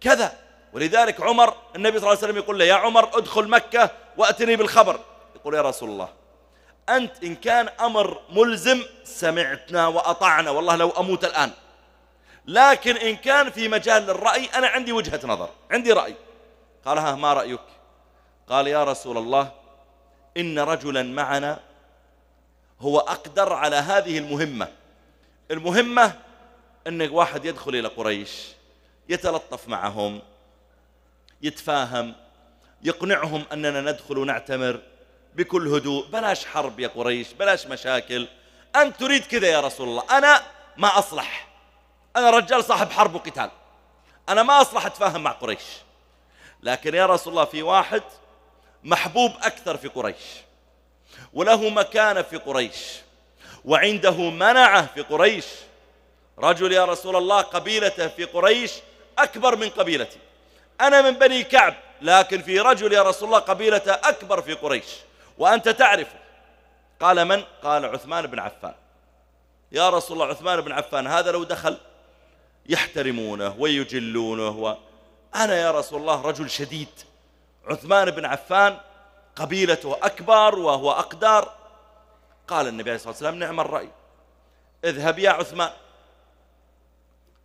كذا ولذلك عمر النبي صلى الله عليه وسلم يقول له يا عمر ادخل مكة وأتني بالخبر يقول يا رسول الله أنت إن كان أمر ملزم سمعتنا وأطعنا والله لو أموت الآن لكن إن كان في مجال الرأي أنا عندي وجهة نظر عندي رأي قال ها ما رأيك قال يا رسول الله إن رجلا معنا هو أقدر على هذه المهمة المهمة أن واحد يدخل إلى قريش يتلطف معهم يتفاهم يقنعهم أننا ندخل ونعتمر بكل هدوء بلاش حرب يا قريش بلاش مشاكل أنت تريد كذا يا رسول الله أنا ما أصلح أنا رجال صاحب حرب وقتال أنا ما أصلح أتفاهم مع قريش لكن يا رسول الله في واحد محبوب أكثر في قريش وله مكانة في قريش وعنده منعة في قريش رجل يا رسول الله قبيلته في قريش أكبر من قبيلتي أنا من بني كعب لكن في رجل يا رسول الله قبيلة أكبر في قريش وأنت تعرفه قال من؟ قال عثمان بن عفان يا رسول الله عثمان بن عفان هذا لو دخل يحترمونه ويجلونه و... أنا يا رسول الله رجل شديد عثمان بن عفان قبيلته أكبر وهو أقدار قال النبي عليه الصلاة والسلام نعم الرأي اذهب يا عثمان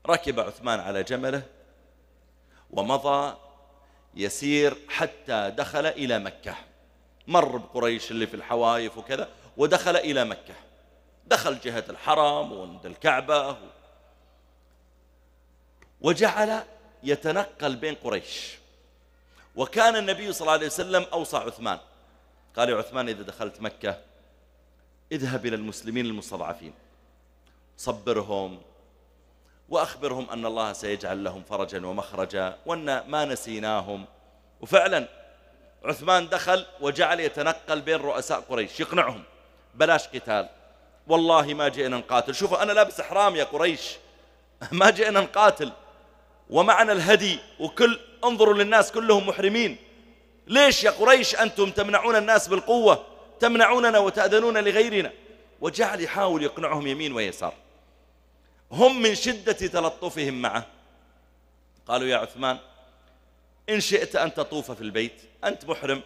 ركب عثمان على جمله ومضى يسير حتى دخل إلى مكة مر بقريش اللي في الحوايف وكذا ودخل إلى مكة دخل جهة الحرم وعند الكعبة وجعل يتنقل بين قريش وكان النبي صلى الله عليه وسلم أوصى عثمان قال يا عثمان إذا دخلت مكة اذهب إلى المسلمين المستضعفين صبرهم وأخبرهم أن الله سيجعل لهم فرجا ومخرجا وأن ما نسيناهم وفعلا عثمان دخل وجعل يتنقل بين رؤساء قريش يقنعهم بلاش قتال والله ما جئنا نقاتل شوفوا أنا لابس احرام يا قريش [laughs] ما جئنا نقاتل ومعنا الهدي وكل انظروا للناس كلهم محرمين ليش يا قريش أنتم تمنعون الناس بالقوة تمنعوننا وتأذنون لغيرنا وجعل يحاول يقنعهم يمين ويسار هم من شدة تلطفهم معه قالوا يا عثمان إن شئت أن تطوف في البيت أنت محرم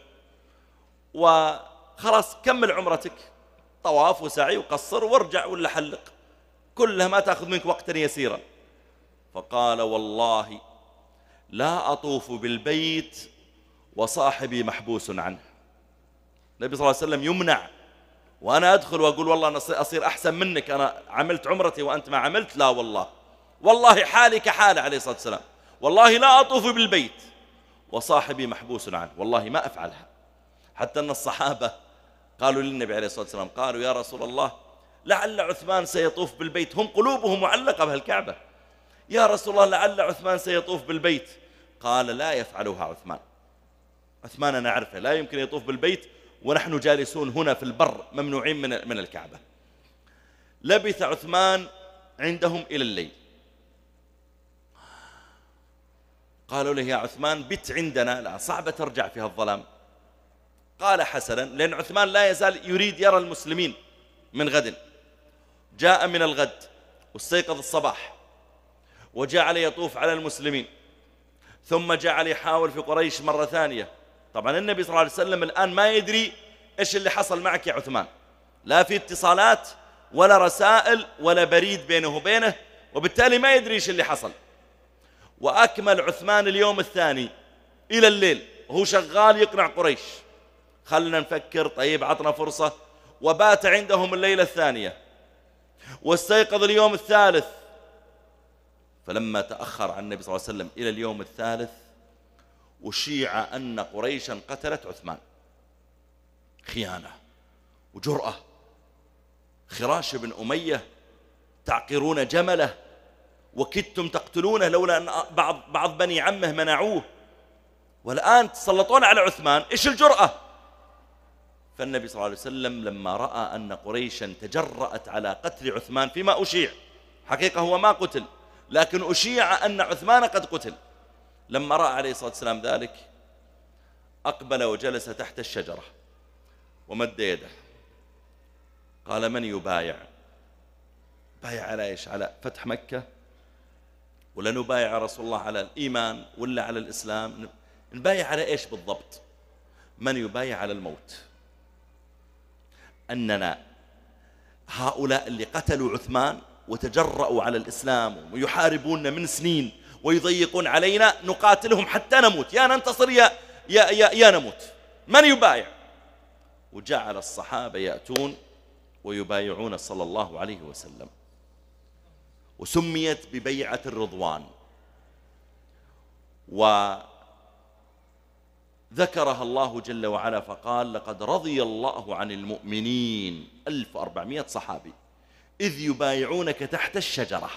وخلاص كمل عمرتك طواف وسعي وقصر وارجع ولا حلق كلها ما تأخذ منك وقتا يسيرا فقال والله لا أطوف بالبيت وصاحبي محبوس عنه النبي صلى الله عليه وسلم يمنع وأنا أدخل وأقول والله أنا أصير أحسن منك أنا عملت عمرتي وأنت ما عملت لا والله والله حالي كحاله عليه الصلاة والسلام والله لا أطوف بالبيت وصاحبي محبوس عنه والله ما أفعلها حتى أن الصحابة قالوا للنبي عليه الصلاة والسلام قالوا يا رسول الله لعل عثمان سيطوف بالبيت هم قلوبهم معلقة بهالكعبة يا رسول الله لعل عثمان سيطوف بالبيت قال لا يفعلها عثمان عثمان أنا أعرفه لا يمكن يطوف بالبيت ونحن جالسون هنا في البر ممنوعين من من الكعبة لبث عثمان عندهم إلى الليل قالوا له يا عثمان بت عندنا لا صعبة ترجع في الظلام قال حسنا لأن عثمان لا يزال يريد يرى المسلمين من غد جاء من الغد واستيقظ الصباح وجعل يطوف على المسلمين ثم جعل يحاول في قريش مرة ثانية طبعا النبي صلى الله عليه وسلم الآن ما يدري إيش اللي حصل معك يا عثمان لا في اتصالات ولا رسائل ولا بريد بينه وبينه وبالتالي ما يدري إيش اللي حصل وأكمل عثمان اليوم الثاني إلى الليل هو شغال يقنع قريش خلنا نفكر طيب عطنا فرصة وبات عندهم الليلة الثانية واستيقظ اليوم الثالث فلما تأخر عن النبي صلى الله عليه وسلم إلى اليوم الثالث وشيع أن قريشا قتلت عثمان خيانة وجرأة خراش بن أمية تعقرون جمله وكدتم تقتلونه لولا أن بعض, بعض بني عمه منعوه والآن تسلطون على عثمان إيش الجرأة فالنبي صلى الله عليه وسلم لما رأى أن قريشا تجرأت على قتل عثمان فيما أشيع حقيقة هو ما قتل لكن أشيع أن عثمان قد قتل لما رأى عليه الصلاة والسلام ذلك أقبل وجلس تحت الشجرة ومد يده قال من يبايع بايع على إيش على فتح مكة ولا نبايع رسول الله على الإيمان ولا على الإسلام نبايع على إيش بالضبط من يبايع على الموت أننا هؤلاء اللي قتلوا عثمان وتجرأوا على الإسلام ويحاربوننا من سنين ويضيقون علينا نقاتلهم حتى نموت يا ننتصر يا, يا, يا, يا نموت من يبايع وجعل الصحابة يأتون ويبايعون صلى الله عليه وسلم وسميت ببيعة الرضوان وذكرها الله جل وعلا فقال لقد رضي الله عن المؤمنين 1400 صحابي إذ يبايعونك تحت الشجرة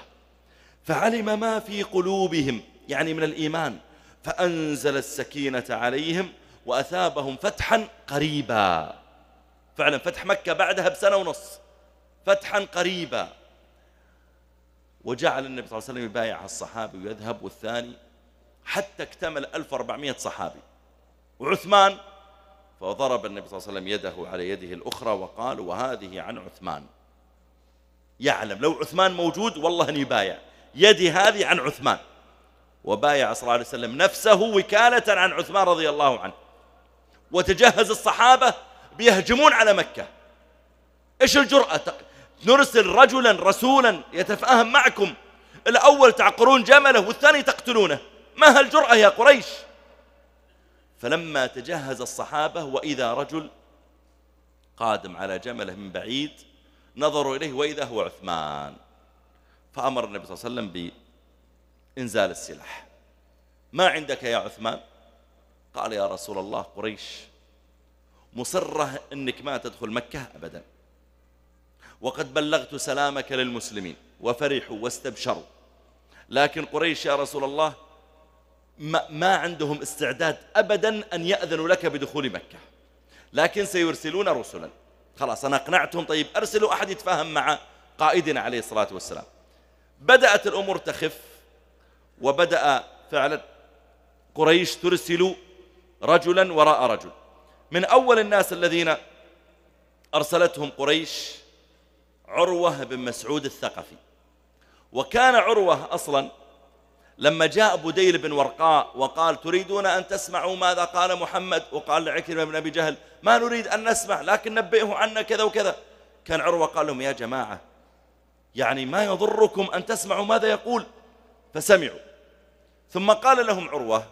فعلم ما في قلوبهم يعني من الإيمان فأنزل السكينة عليهم وأثابهم فتحا قريبا فعلا فتح مكة بعدها بسنة ونص فتحا قريبا وجعل النبي صلى الله عليه وسلم يبايع الصحابي ويذهب والثاني حتى اكتمل 1400 صحابي وعثمان فضرب النبي صلى الله عليه وسلم يده على يده الأخرى وقال وهذه عن عثمان يعلم لو عثمان موجود والله أن يبايع يدي هذه عن عثمان وبايع صلى الله عليه وسلم نفسه وكالة عن عثمان رضي الله عنه وتجهز الصحابة بيهجمون على مكة إيش الجرأة نرسل رجلا رسولا يتفاهم معكم الأول تعقرون جمله والثاني تقتلونه ما هالجرأة يا قريش فلما تجهز الصحابة وإذا رجل قادم على جمله من بعيد نظروا إليه وإذا هو عثمان فأمر النبي صلى الله عليه وسلم بإنزال السلاح ما عندك يا عثمان قال يا رسول الله قريش مصرة أنك ما تدخل مكة أبدا وقد بلغت سلامك للمسلمين وفرحوا واستبشروا لكن قريش يا رسول الله ما, ما عندهم استعداد أبدا أن يأذنوا لك بدخول مكة لكن سيرسلون رسلا خلاص أنا أقنعتهم طيب أرسلوا أحد يتفاهم مع قائدنا عليه الصلاة والسلام بدأت الأمور تخف وبدأ فعلا قريش ترسل رجلا وراء رجل من أول الناس الذين أرسلتهم قريش عروة بن مسعود الثقفي وكان عروة أصلا لما جاء بديل بن ورقاء وقال تريدون أن تسمعوا ماذا قال محمد وقال لعكرمة بن أبي جهل ما نريد أن نسمع لكن نبئه عنا كذا وكذا كان عروة قال لهم يا جماعة يعني ما يضركم أن تسمعوا ماذا يقول فسمعوا ثم قال لهم عروة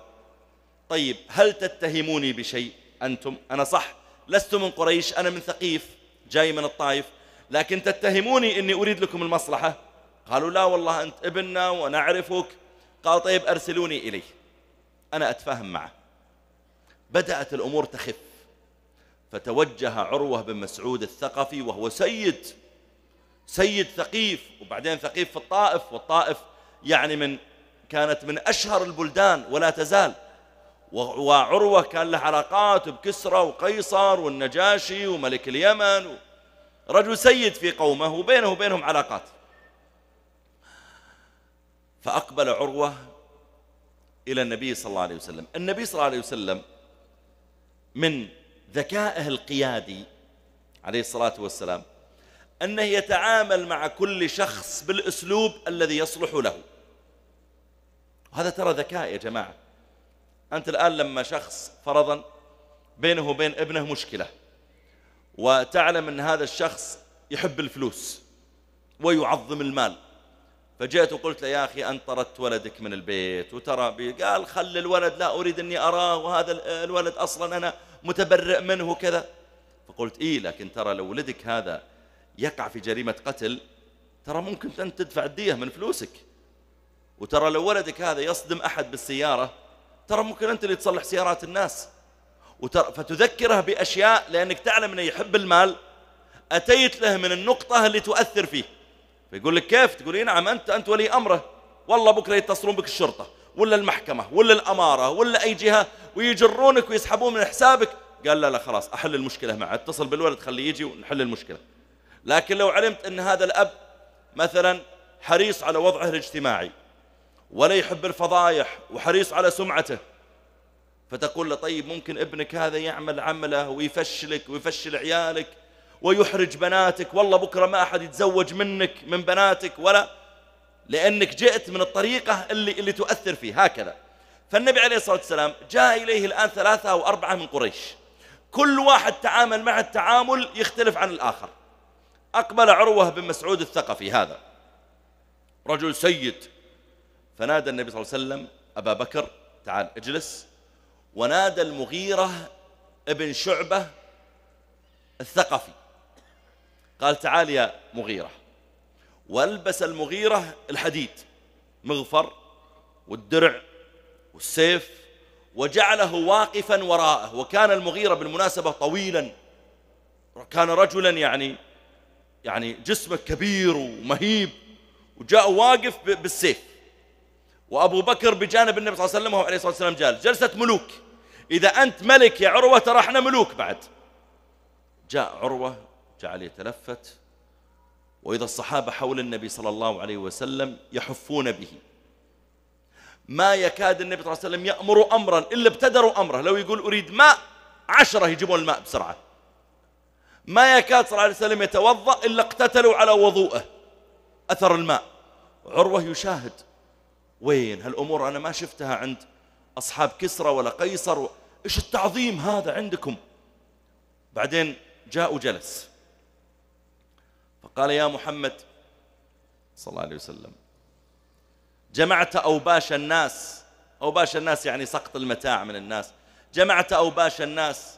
طيب هل تتهموني بشيء أنتم أنا صح لست من قريش أنا من ثقيف جاي من الطائف لكن تتهموني أني أريد لكم المصلحة قالوا لا والله أنت ابننا ونعرفك قال طيب أرسلوني إليه أنا أتفاهم معه بدأت الأمور تخف فتوجه عروة بن مسعود الثقفي وهو سيد سيد ثقيف وبعدين ثقيف في الطائف والطائف يعني من كانت من أشهر البلدان ولا تزال وعروة كان له علاقات بكسرى وقيصر والنجاشي وملك اليمن رجل سيد في قومه وبينه وبينهم علاقات فأقبل عروة إلى النبي صلى الله عليه وسلم النبي صلى الله عليه وسلم من ذكائه القيادي عليه الصلاة والسلام أنه يتعامل مع كل شخص بالأسلوب الذي يصلح له هذا ترى ذكاء يا جماعة أنت الآن لما شخص فرضا بينه وبين ابنه مشكلة وتعلم أن هذا الشخص يحب الفلوس ويعظم المال فجئت وقلت له يا أخي أنت طردت ولدك من البيت وترى قال خل الولد لا أريد أني أراه وهذا الولد أصلا أنا متبرئ منه وكذا فقلت إيه لكن ترى لو ولدك هذا يقع في جريمة قتل ترى ممكن أنت تدفع الدية من فلوسك وترى لو ولدك هذا يصدم أحد بالسيارة ترى ممكن أنت اللي تصلح سيارات الناس وترى فتذكره بأشياء لأنك تعلم أنه يحب المال أتيت له من النقطة اللي تؤثر فيه فيقول لك كيف تقول نعم أنت أنت ولي أمره والله بكرة يتصلون بك الشرطة ولا المحكمة ولا الأمارة ولا أي جهة ويجرونك ويسحبون من حسابك قال لا لا خلاص أحل المشكلة معه اتصل بالولد خليه يجي ونحل المشكلة لكن لو علمت أن هذا الأب مثلا حريص على وضعه الاجتماعي ولا يحب الفضايح وحريص على سمعته فتقول له طيب ممكن ابنك هذا يعمل عمله ويفشلك ويفشل عيالك ويحرج بناتك والله بكرة ما أحد يتزوج منك من بناتك ولا لأنك جئت من الطريقة اللي, اللي تؤثر فيه هكذا فالنبي عليه الصلاة والسلام جاء إليه الآن ثلاثة أو أربعة من قريش كل واحد تعامل مع التعامل يختلف عن الآخر أقبل عروة بن مسعود الثقفي هذا رجل سيد فنادى النبي صلى الله عليه وسلم أبا بكر تعال اجلس ونادى المغيرة ابن شعبة الثقفي قال تعال يا مغيرة والبس المغيرة الحديد مغفر والدرع والسيف وجعله واقفا وراءه وكان المغيرة بالمناسبة طويلا كان رجلا يعني يعني جسمه كبير ومهيب وجاء واقف بالسيف وأبو بكر بجانب النبي صلى الله عليه وسلم وهو عليه الصلاة والسلام جالس جلسة ملوك إذا أنت ملك يا عروة ترى احنا ملوك بعد جاء عروة جعل يتلفت وإذا الصحابة حول النبي صلى الله عليه وسلم يحفون به ما يكاد النبي صلى الله عليه وسلم يأمر أمرا إلا ابتدروا أمره لو يقول أريد ماء عشرة يجيبون الماء بسرعة ما يكاد صلى الله عليه وسلم يتوضأ إلا اقتتلوا على وضوءه أثر الماء عروة يشاهد وين هالأمور أنا ما شفتها عند أصحاب كسرى ولا قيصر إيش التعظيم هذا عندكم بعدين جاء وجلس فقال يا محمد صلى الله عليه وسلم جمعت أوباش الناس أوباش الناس يعني سقط المتاع من الناس جمعت أوباش الناس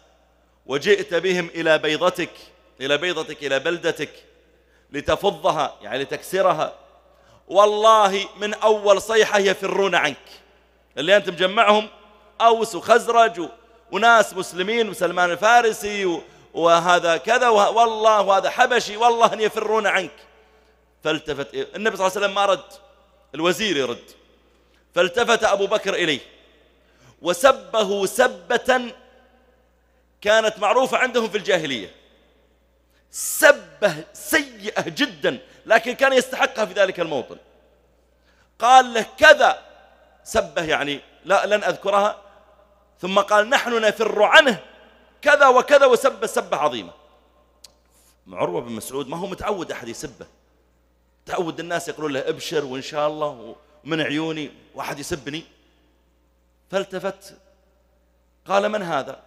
وجئت بهم إلى بيضتك إلى بيضتك إلى بلدتك لتفضها يعني لتكسرها والله من أول صيحة يفرون عنك اللي أنت مجمعهم أوس وخزرج وناس مسلمين وسلمان الفارسي وهذا كذا والله وهذا حبشي والله أن يفرون عنك فالتفت النبي صلى الله عليه وسلم ما رد الوزير يرد فالتفت أبو بكر إليه وسبه سبة كانت معروفة عندهم في الجاهلية سبه سيئة جدا لكن كان يستحقها في ذلك الموطن قال له كذا سبه يعني لا لن أذكرها ثم قال نحن نفر عنه كذا وكذا وسبه سبة عظيمة عروة بن مسعود ما هو متعود أحد يسبه تعود الناس يقولون له ابشر وإن شاء الله ومن عيوني وأحد يسبني فالتفت قال من هذا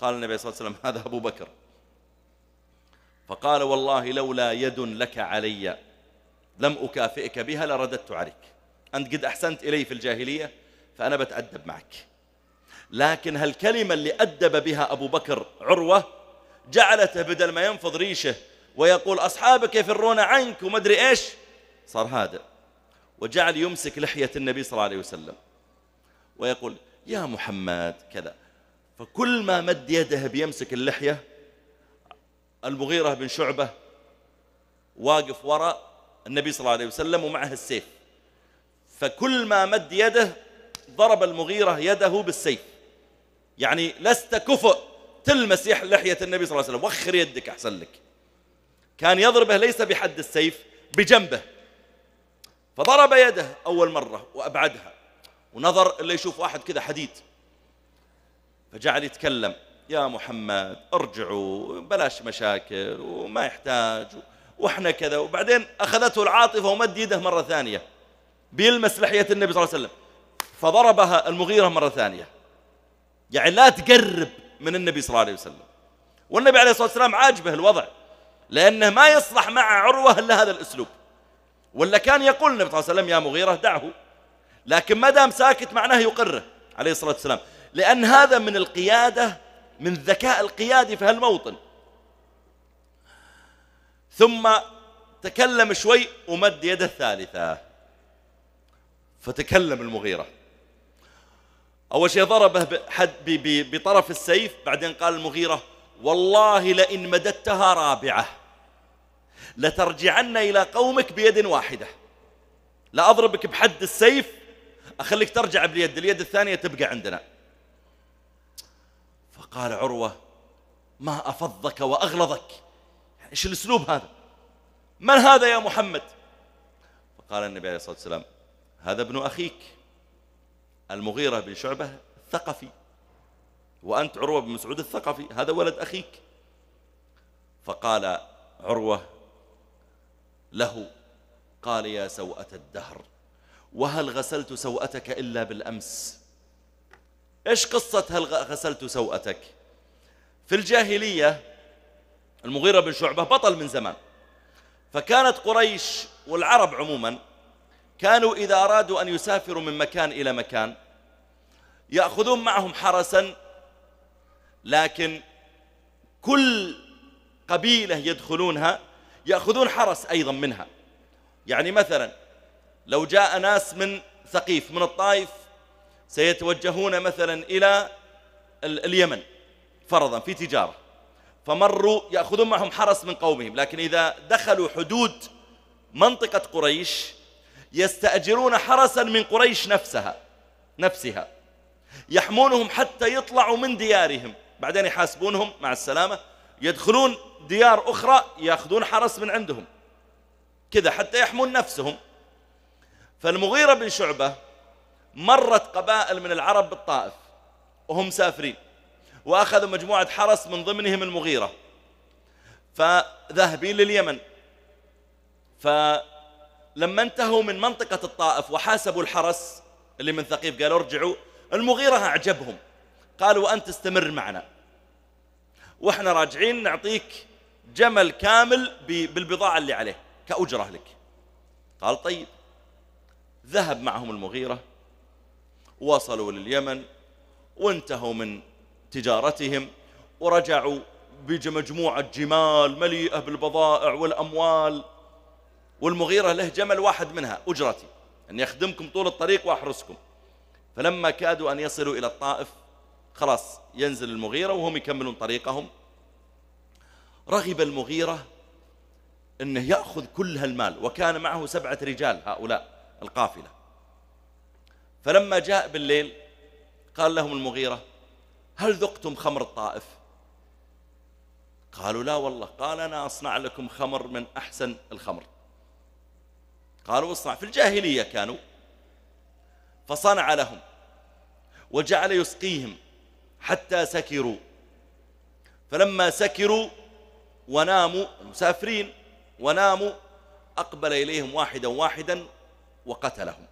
قال النبي صلى الله عليه وسلم هذا أبو بكر فقال والله لولا يد لك علي لم أكافئك بها لرددت عليك أنت قد أحسنت إلي في الجاهلية فأنا بتأدب معك لكن هالكلمة اللي أدب بها أبو بكر عروة جعلته بدل ما ينفض ريشه ويقول أصحابك يفرون عنك ومدري إيش صار هذا وجعل يمسك لحية النبي صلى الله عليه وسلم ويقول يا محمد كذا فكل ما مد يده بيمسك اللحية المغيرة بن شعبة واقف وراء النبي صلى الله عليه وسلم ومعه السيف فكل ما مد يده ضرب المغيرة يده بالسيف يعني لست كفؤ تلمس لحية النبي صلى الله عليه وسلم وخر يدك أحسن لك كان يضربه ليس بحد السيف بجنبه فضرب يده أول مرة وأبعدها ونظر اللي يشوف واحد كذا حديد فجعل يتكلم يا محمد ارجعوا بلاش مشاكل وما يحتاج واحنا كذا وبعدين اخذته العاطفه ومد يده مره ثانيه بيلمس لحيه النبي صلى الله عليه وسلم فضربها المغيره مره ثانيه يعني لا تقرب من النبي صلى الله عليه وسلم والنبي عليه الصلاه والسلام عاجبه الوضع لانه ما يصلح مع عروه الا هذا الاسلوب ولا كان يقول النبي صلى الله عليه وسلم يا مغيره دعه لكن ما دام ساكت معناه يقره عليه الصلاه والسلام لأن هذا من القيادة من الذكاء القيادي في هالموطن ثم تكلم شوي ومد يده الثالثة فتكلم المغيرة أول شيء ضربه حد بطرف السيف بعدين قال المغيرة والله لئن مددتها رابعة لترجعن إلى قومك بيد واحدة لأضربك بحد السيف أخليك ترجع باليد اليد الثانية تبقى عندنا فقال عروة ما أفضك وأغلظك يعني إيش الأسلوب هذا من هذا يا محمد فقال النبي عليه الصلاة والسلام هذا ابن أخيك المغيرة بن شعبة الثقفي وأنت عروة بن مسعود الثقفي هذا ولد أخيك فقال عروة له قال يا سوءة الدهر وهل غسلت سوءتك إلا بالأمس إيش قصة هل غسلت سوءتك في الجاهلية المغيرة بن شعبة بطل من زمان فكانت قريش والعرب عموما كانوا إذا أرادوا أن يسافروا من مكان إلى مكان يأخذون معهم حرسا لكن كل قبيلة يدخلونها يأخذون حرس أيضا منها يعني مثلا لو جاء ناس من ثقيف من الطائف سيتوجهون مثلا إلى اليمن فرضا في تجارة فمروا يأخذون معهم حرس من قومهم لكن إذا دخلوا حدود منطقة قريش يستأجرون حرسا من قريش نفسها نفسها يحمونهم حتى يطلعوا من ديارهم بعدين يحاسبونهم مع السلامة يدخلون ديار أخرى يأخذون حرس من عندهم كذا حتى يحمون نفسهم فالمغيرة بن شعبة مرت قبائل من العرب بالطائف وهم مسافرين وأخذوا مجموعة حرس من ضمنهم المغيرة فذهبين لليمن فلما انتهوا من منطقة الطائف وحاسبوا الحرس اللي من ثقيف قالوا ارجعوا المغيرة أعجبهم قالوا أنت استمر معنا وإحنا راجعين نعطيك جمل كامل بالبضاعة اللي عليه كأجرة لك قال طيب ذهب معهم المغيرة وصلوا لليمن وانتهوا من تجارتهم ورجعوا بمجموعة جمال مليئة بالبضائع والأموال والمغيرة له جمل واحد منها أجرتي أن يخدمكم طول الطريق وأحرسكم فلما كادوا أن يصلوا إلى الطائف خلاص ينزل المغيرة وهم يكملون طريقهم رغب المغيرة أنه يأخذ كل هالمال وكان معه سبعة رجال هؤلاء القافلة فلما جاء بالليل قال لهم المغيرة هل ذقتم خمر الطائف قالوا لا والله قال أنا أصنع لكم خمر من أحسن الخمر قالوا اصنع في الجاهلية كانوا فصنع لهم وجعل يسقيهم حتى سكروا فلما سكروا وناموا المسافرين وناموا أقبل إليهم واحدا واحدا وقتلهم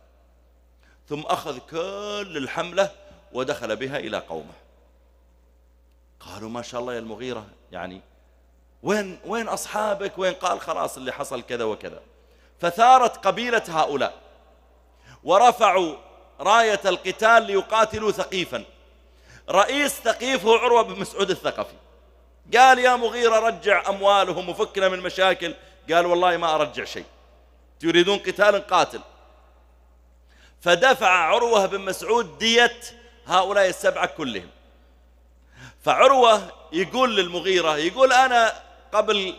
ثم أخذ كل الحملة ودخل بها إلى قومه قالوا ما شاء الله يا المغيرة يعني وين وين أصحابك وين قال خلاص اللي حصل كذا وكذا فثارت قبيلة هؤلاء ورفعوا راية القتال ليقاتلوا ثقيفا رئيس ثقيف هو عروة بن مسعود الثقفي قال يا مغيرة رجع أموالهم وفكنا من مشاكل قال والله ما أرجع شيء تريدون قتال قاتل فدفع عروة بن مسعود دية هؤلاء السبعة كلهم فعروة يقول للمغيرة يقول أنا قبل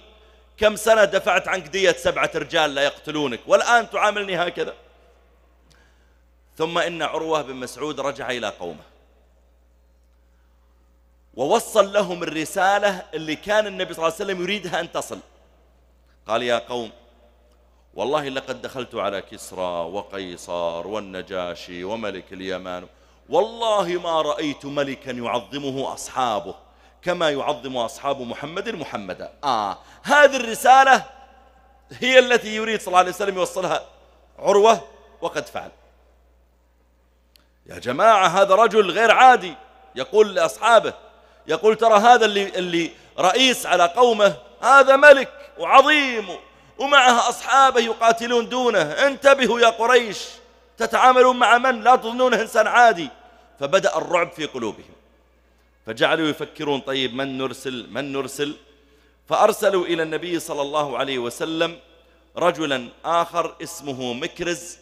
كم سنة دفعت عنك دية سبعة رجال لا يقتلونك والآن تعاملني هكذا ثم إن عروة بن مسعود رجع إلى قومه ووصل لهم الرسالة اللي كان النبي صلى الله عليه وسلم يريدها أن تصل قال يا قوم والله لقد دخلت على كسرى وقيصر والنجاشي وملك اليمن والله ما رأيت ملكا يعظمه أصحابه كما يعظم أصحاب محمد محمدا آه هذه الرسالة هي التي يريد صلى الله عليه وسلم يوصلها عروة وقد فعل يا جماعة هذا رجل غير عادي يقول لأصحابه يقول ترى هذا اللي, اللي رئيس على قومه هذا ملك وعظيم ومعها أصحابه يقاتلون دونه انتبهوا يا قريش تتعاملون مع من لا تظنونه إنسان عادي فبدأ الرعب في قلوبهم فجعلوا يفكرون طيب من نرسل من نرسل فأرسلوا إلى النبي صلى الله عليه وسلم رجلا آخر اسمه مكرز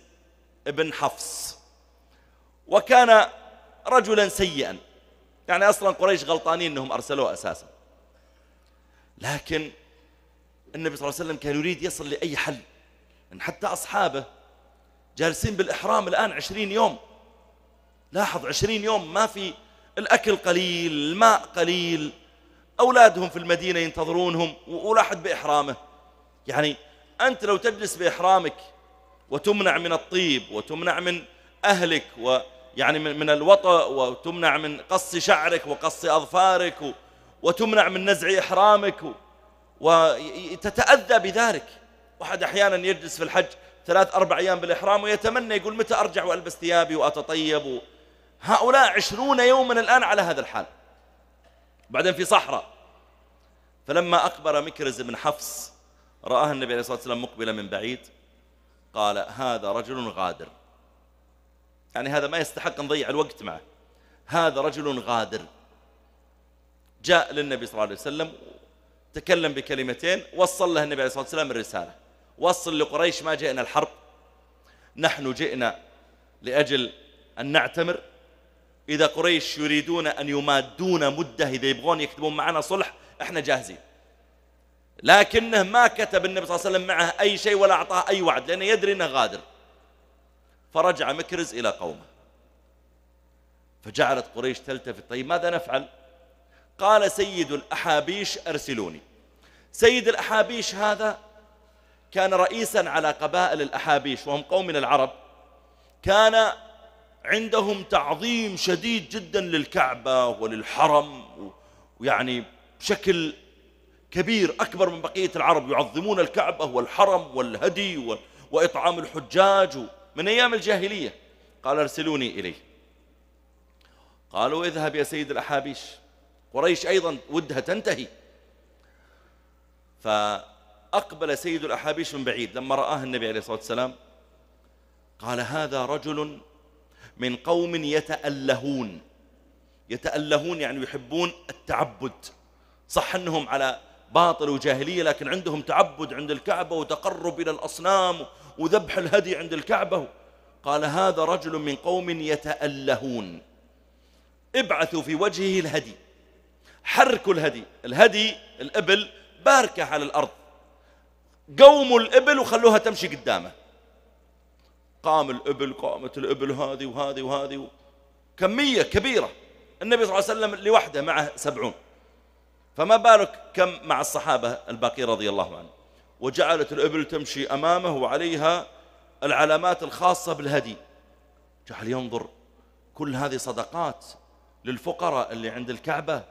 ابن حفص وكان رجلا سيئا يعني أصلا قريش غلطانين أنهم أرسلوه أساسا لكن النبي صلى الله عليه وسلم كان يريد يصل لأي حل أن حتى أصحابه جالسين بالإحرام الآن عشرين يوم لاحظ عشرين يوم ما في الأكل قليل الماء قليل أولادهم في المدينة ينتظرونهم ولا أحد بإحرامه يعني أنت لو تجلس بإحرامك وتمنع من الطيب وتمنع من أهلك ويعني من الوطأ وتمنع من قص شعرك وقص أظفارك وتمنع من نزع إحرامك وتتأذى بذلك واحد أحيانا يجلس في الحج ثلاث أربع أيام بالإحرام ويتمنى يقول متى أرجع وألبس ثيابي وأتطيب هؤلاء عشرون يوما الآن على هذا الحال بعدين في صحراء فلما أقبر مكرز بن حفص رآها النبي عليه الصلاة والسلام مقبلة من بعيد قال هذا رجل غادر يعني هذا ما يستحق نضيع الوقت معه هذا رجل غادر جاء للنبي صلى الله عليه وسلم تكلم بكلمتين وصل له النبي عليه الصلاة والسلام الرسالة وصل لقريش ما جئنا الحرب نحن جئنا لأجل أن نعتمر إذا قريش يريدون أن يمادون مدة إذا يبغون يكتبون معنا صلح إحنا جاهزين لكنه ما كتب النبي صلى الله عليه وسلم معه أي شيء ولا أعطاه أي وعد لأنه يدري أنه غادر فرجع مكرز إلى قومه فجعلت قريش تلتفت طيب ماذا نفعل قال سيد الأحابيش أرسلوني سيد الأحابيش هذا كان رئيسا على قبائل الأحابيش وهم قوم من العرب كان عندهم تعظيم شديد جدا للكعبة وللحرم ويعني بشكل كبير أكبر من بقية العرب يعظمون الكعبة والحرم والهدي وإطعام الحجاج من أيام الجاهلية قال ارسلوني إليه قالوا اذهب يا سيد الأحابيش قريش أيضا ودها تنتهي فأقبل سيد الأحابيش من بعيد لما رآه النبي عليه الصلاة والسلام قال هذا رجل من قوم يتألهون يتألهون يعني يحبون التعبد صح أنهم على باطل وجاهلية لكن عندهم تعبد عند الكعبة وتقرب إلى الأصنام وذبح الهدي عند الكعبة قال هذا رجل من قوم يتألهون ابعثوا في وجهه الهدي حركوا الهدي الهدي الإبل باركة على الأرض قوموا الإبل وخلوها تمشي قدامه قام الإبل قامت الإبل هذه وهذه وهذه كمية كبيرة النبي صلى الله عليه وسلم لوحده معه سبعون فما بالك كم مع الصحابة الباقي رضي الله عنهم وجعلت الإبل تمشي أمامه وعليها العلامات الخاصة بالهدي جعل ينظر كل هذه صدقات للفقراء اللي عند الكعبة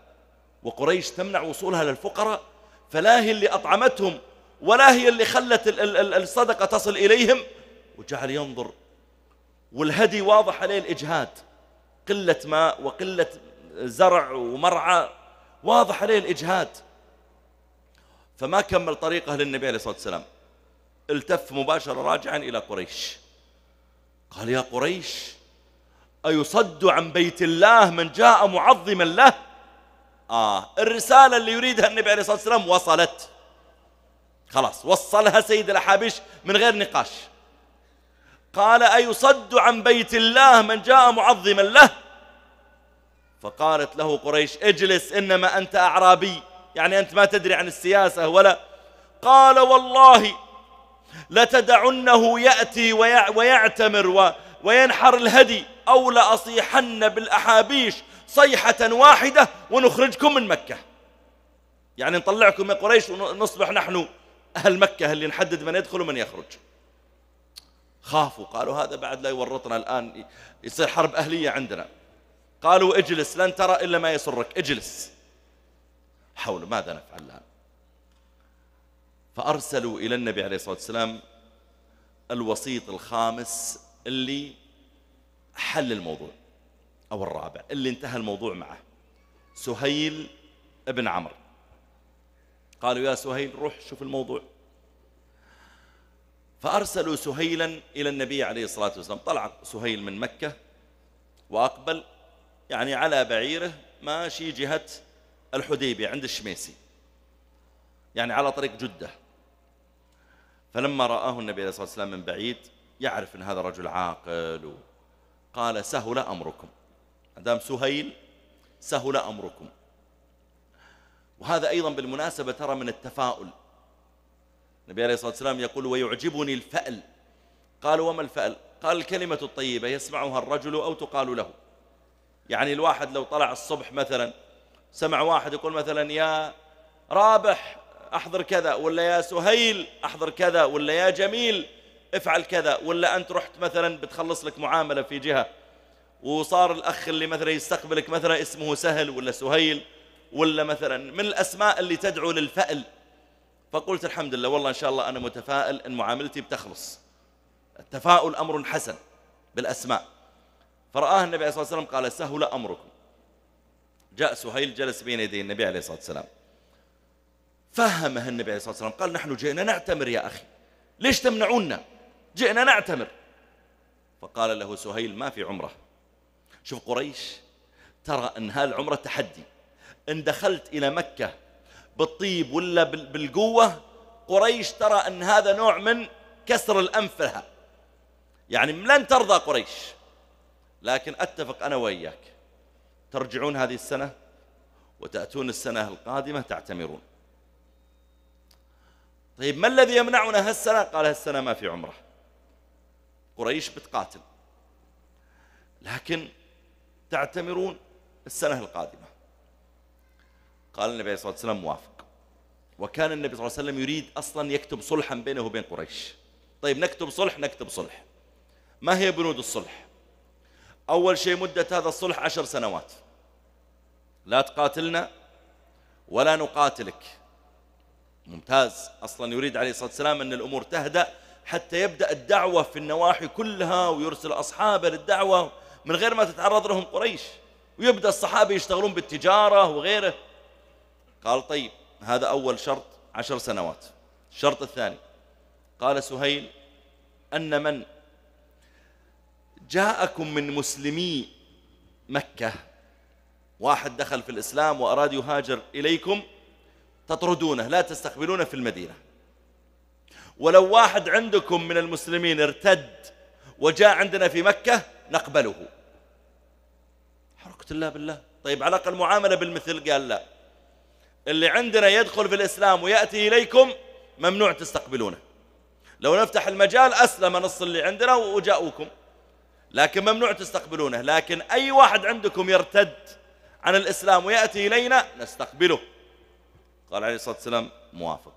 وقريش تمنع وصولها للفقراء فلا هي اللي أطعمتهم ولا هي اللي خلت الصدقة تصل إليهم وجعل ينظر والهدي واضح عليه الإجهاد قلة ماء وقلة زرع ومرعى واضح عليه الإجهاد فما كمل طريقه للنبي عليه الصلاة والسلام التف مباشرة راجعا إلى قريش قال يا قريش أيصد عن بيت الله من جاء معظما له آه الرسالة اللي يريدها النبي عليه الصلاة والسلام وصلت خلاص وصلها سيد الأحابيش من غير نقاش قال أيصد عن بيت الله من جاء معظما له فقالت له قريش اجلس إنما أنت أعرابي يعني أنت ما تدري عن السياسة ولا قال والله لتدعنه يأتي ويعتمر وينحر الهدي أو لأصيحن بالأحابيش صيحة واحدة ونخرجكم من مكة يعني نطلعكم من قريش ونصبح نحن أهل مكة اللي نحدد من يدخل ومن يخرج خافوا قالوا هذا بعد لا يورطنا الآن يصير حرب أهلية عندنا قالوا اجلس لن ترى إلا ما يسرك اجلس حول ماذا نفعل الآن فأرسلوا إلى النبي عليه الصلاة والسلام الوسيط الخامس اللي حل الموضوع أو الرابع اللي انتهى الموضوع معه سهيل ابن عمرو قالوا يا سهيل روح شوف الموضوع فأرسلوا سهيلا إلى النبي عليه الصلاة والسلام طلع سهيل من مكة وأقبل يعني على بعيره ماشي جهة الحديبية عند الشميسي يعني على طريق جدة فلما رآه النبي عليه الصلاة والسلام من بعيد يعرف أن هذا رجل عاقل قال سهل أمركم دام سهيل سهل أمركم وهذا أيضا بالمناسبة ترى من التفاؤل النبي عليه الصلاة والسلام يقول ويعجبني الفأل قال وما الفأل قال الكلمة الطيبة يسمعها الرجل أو تقال له يعني الواحد لو طلع الصبح مثلا سمع واحد يقول مثلا يا رابح أحضر كذا ولا يا سهيل أحضر كذا ولا يا جميل افعل كذا ولا أنت رحت مثلا بتخلص لك معاملة في جهة وصار الأخ اللي مثلا يستقبلك مثلا اسمه سهل ولا سهيل ولا مثلا من الأسماء اللي تدعو للفأل فقلت الحمد لله والله إن شاء الله أنا متفائل أن معاملتي بتخلص التفاؤل أمر حسن بالأسماء فرآه النبي عليه الصلاة والسلام قال سهل أمركم جاء سهيل جلس بين يدي النبي عليه الصلاة والسلام فهمه النبي عليه الصلاة والسلام قال نحن جئنا نعتمر يا أخي ليش تمنعونا جئنا نعتمر فقال له سهيل ما في عمره شوف قريش ترى أن هالعمرة تحدي إن دخلت إلى مكة بالطيب ولا بالقوة قريش ترى أن هذا نوع من كسر الانف لها يعني لن ترضى قريش لكن أتفق أنا وإياك ترجعون هذه السنة وتأتون السنة القادمة تعتمرون طيب ما الذي يمنعنا هالسنة قال هالسنة ما في عمره قريش بتقاتل لكن تعتمرون السنة القادمة قال النبي صلى الله عليه وسلم موافق وكان النبي صلى الله عليه وسلم يريد أصلا يكتب صلحا بينه وبين قريش طيب نكتب صلح نكتب صلح ما هي بنود الصلح أول شيء مدة هذا الصلح عشر سنوات لا تقاتلنا ولا نقاتلك ممتاز أصلا يريد عليه الصلاة والسلام أن الأمور تهدأ حتى يبدأ الدعوة في النواحي كلها ويرسل أصحابه للدعوة من غير ما تتعرض لهم قريش ويبدأ الصحابة يشتغلون بالتجارة وغيره قال طيب هذا أول شرط عشر سنوات الشرط الثاني قال سهيل أن من جاءكم من مسلمي مكة واحد دخل في الإسلام وأراد يهاجر إليكم تطردونه لا تستقبلونه في المدينة ولو واحد عندكم من المسلمين ارتد وجاء عندنا في مكة نقبله حركة الله بالله طيب على الأقل معاملة بالمثل قال لا اللي عندنا يدخل في الإسلام ويأتي إليكم ممنوع تستقبلونه لو نفتح المجال أسلم نص اللي عندنا وجاءوكم لكن ممنوع تستقبلونه لكن أي واحد عندكم يرتد عن الإسلام ويأتي إلينا نستقبله قال عليه الصلاة والسلام موافق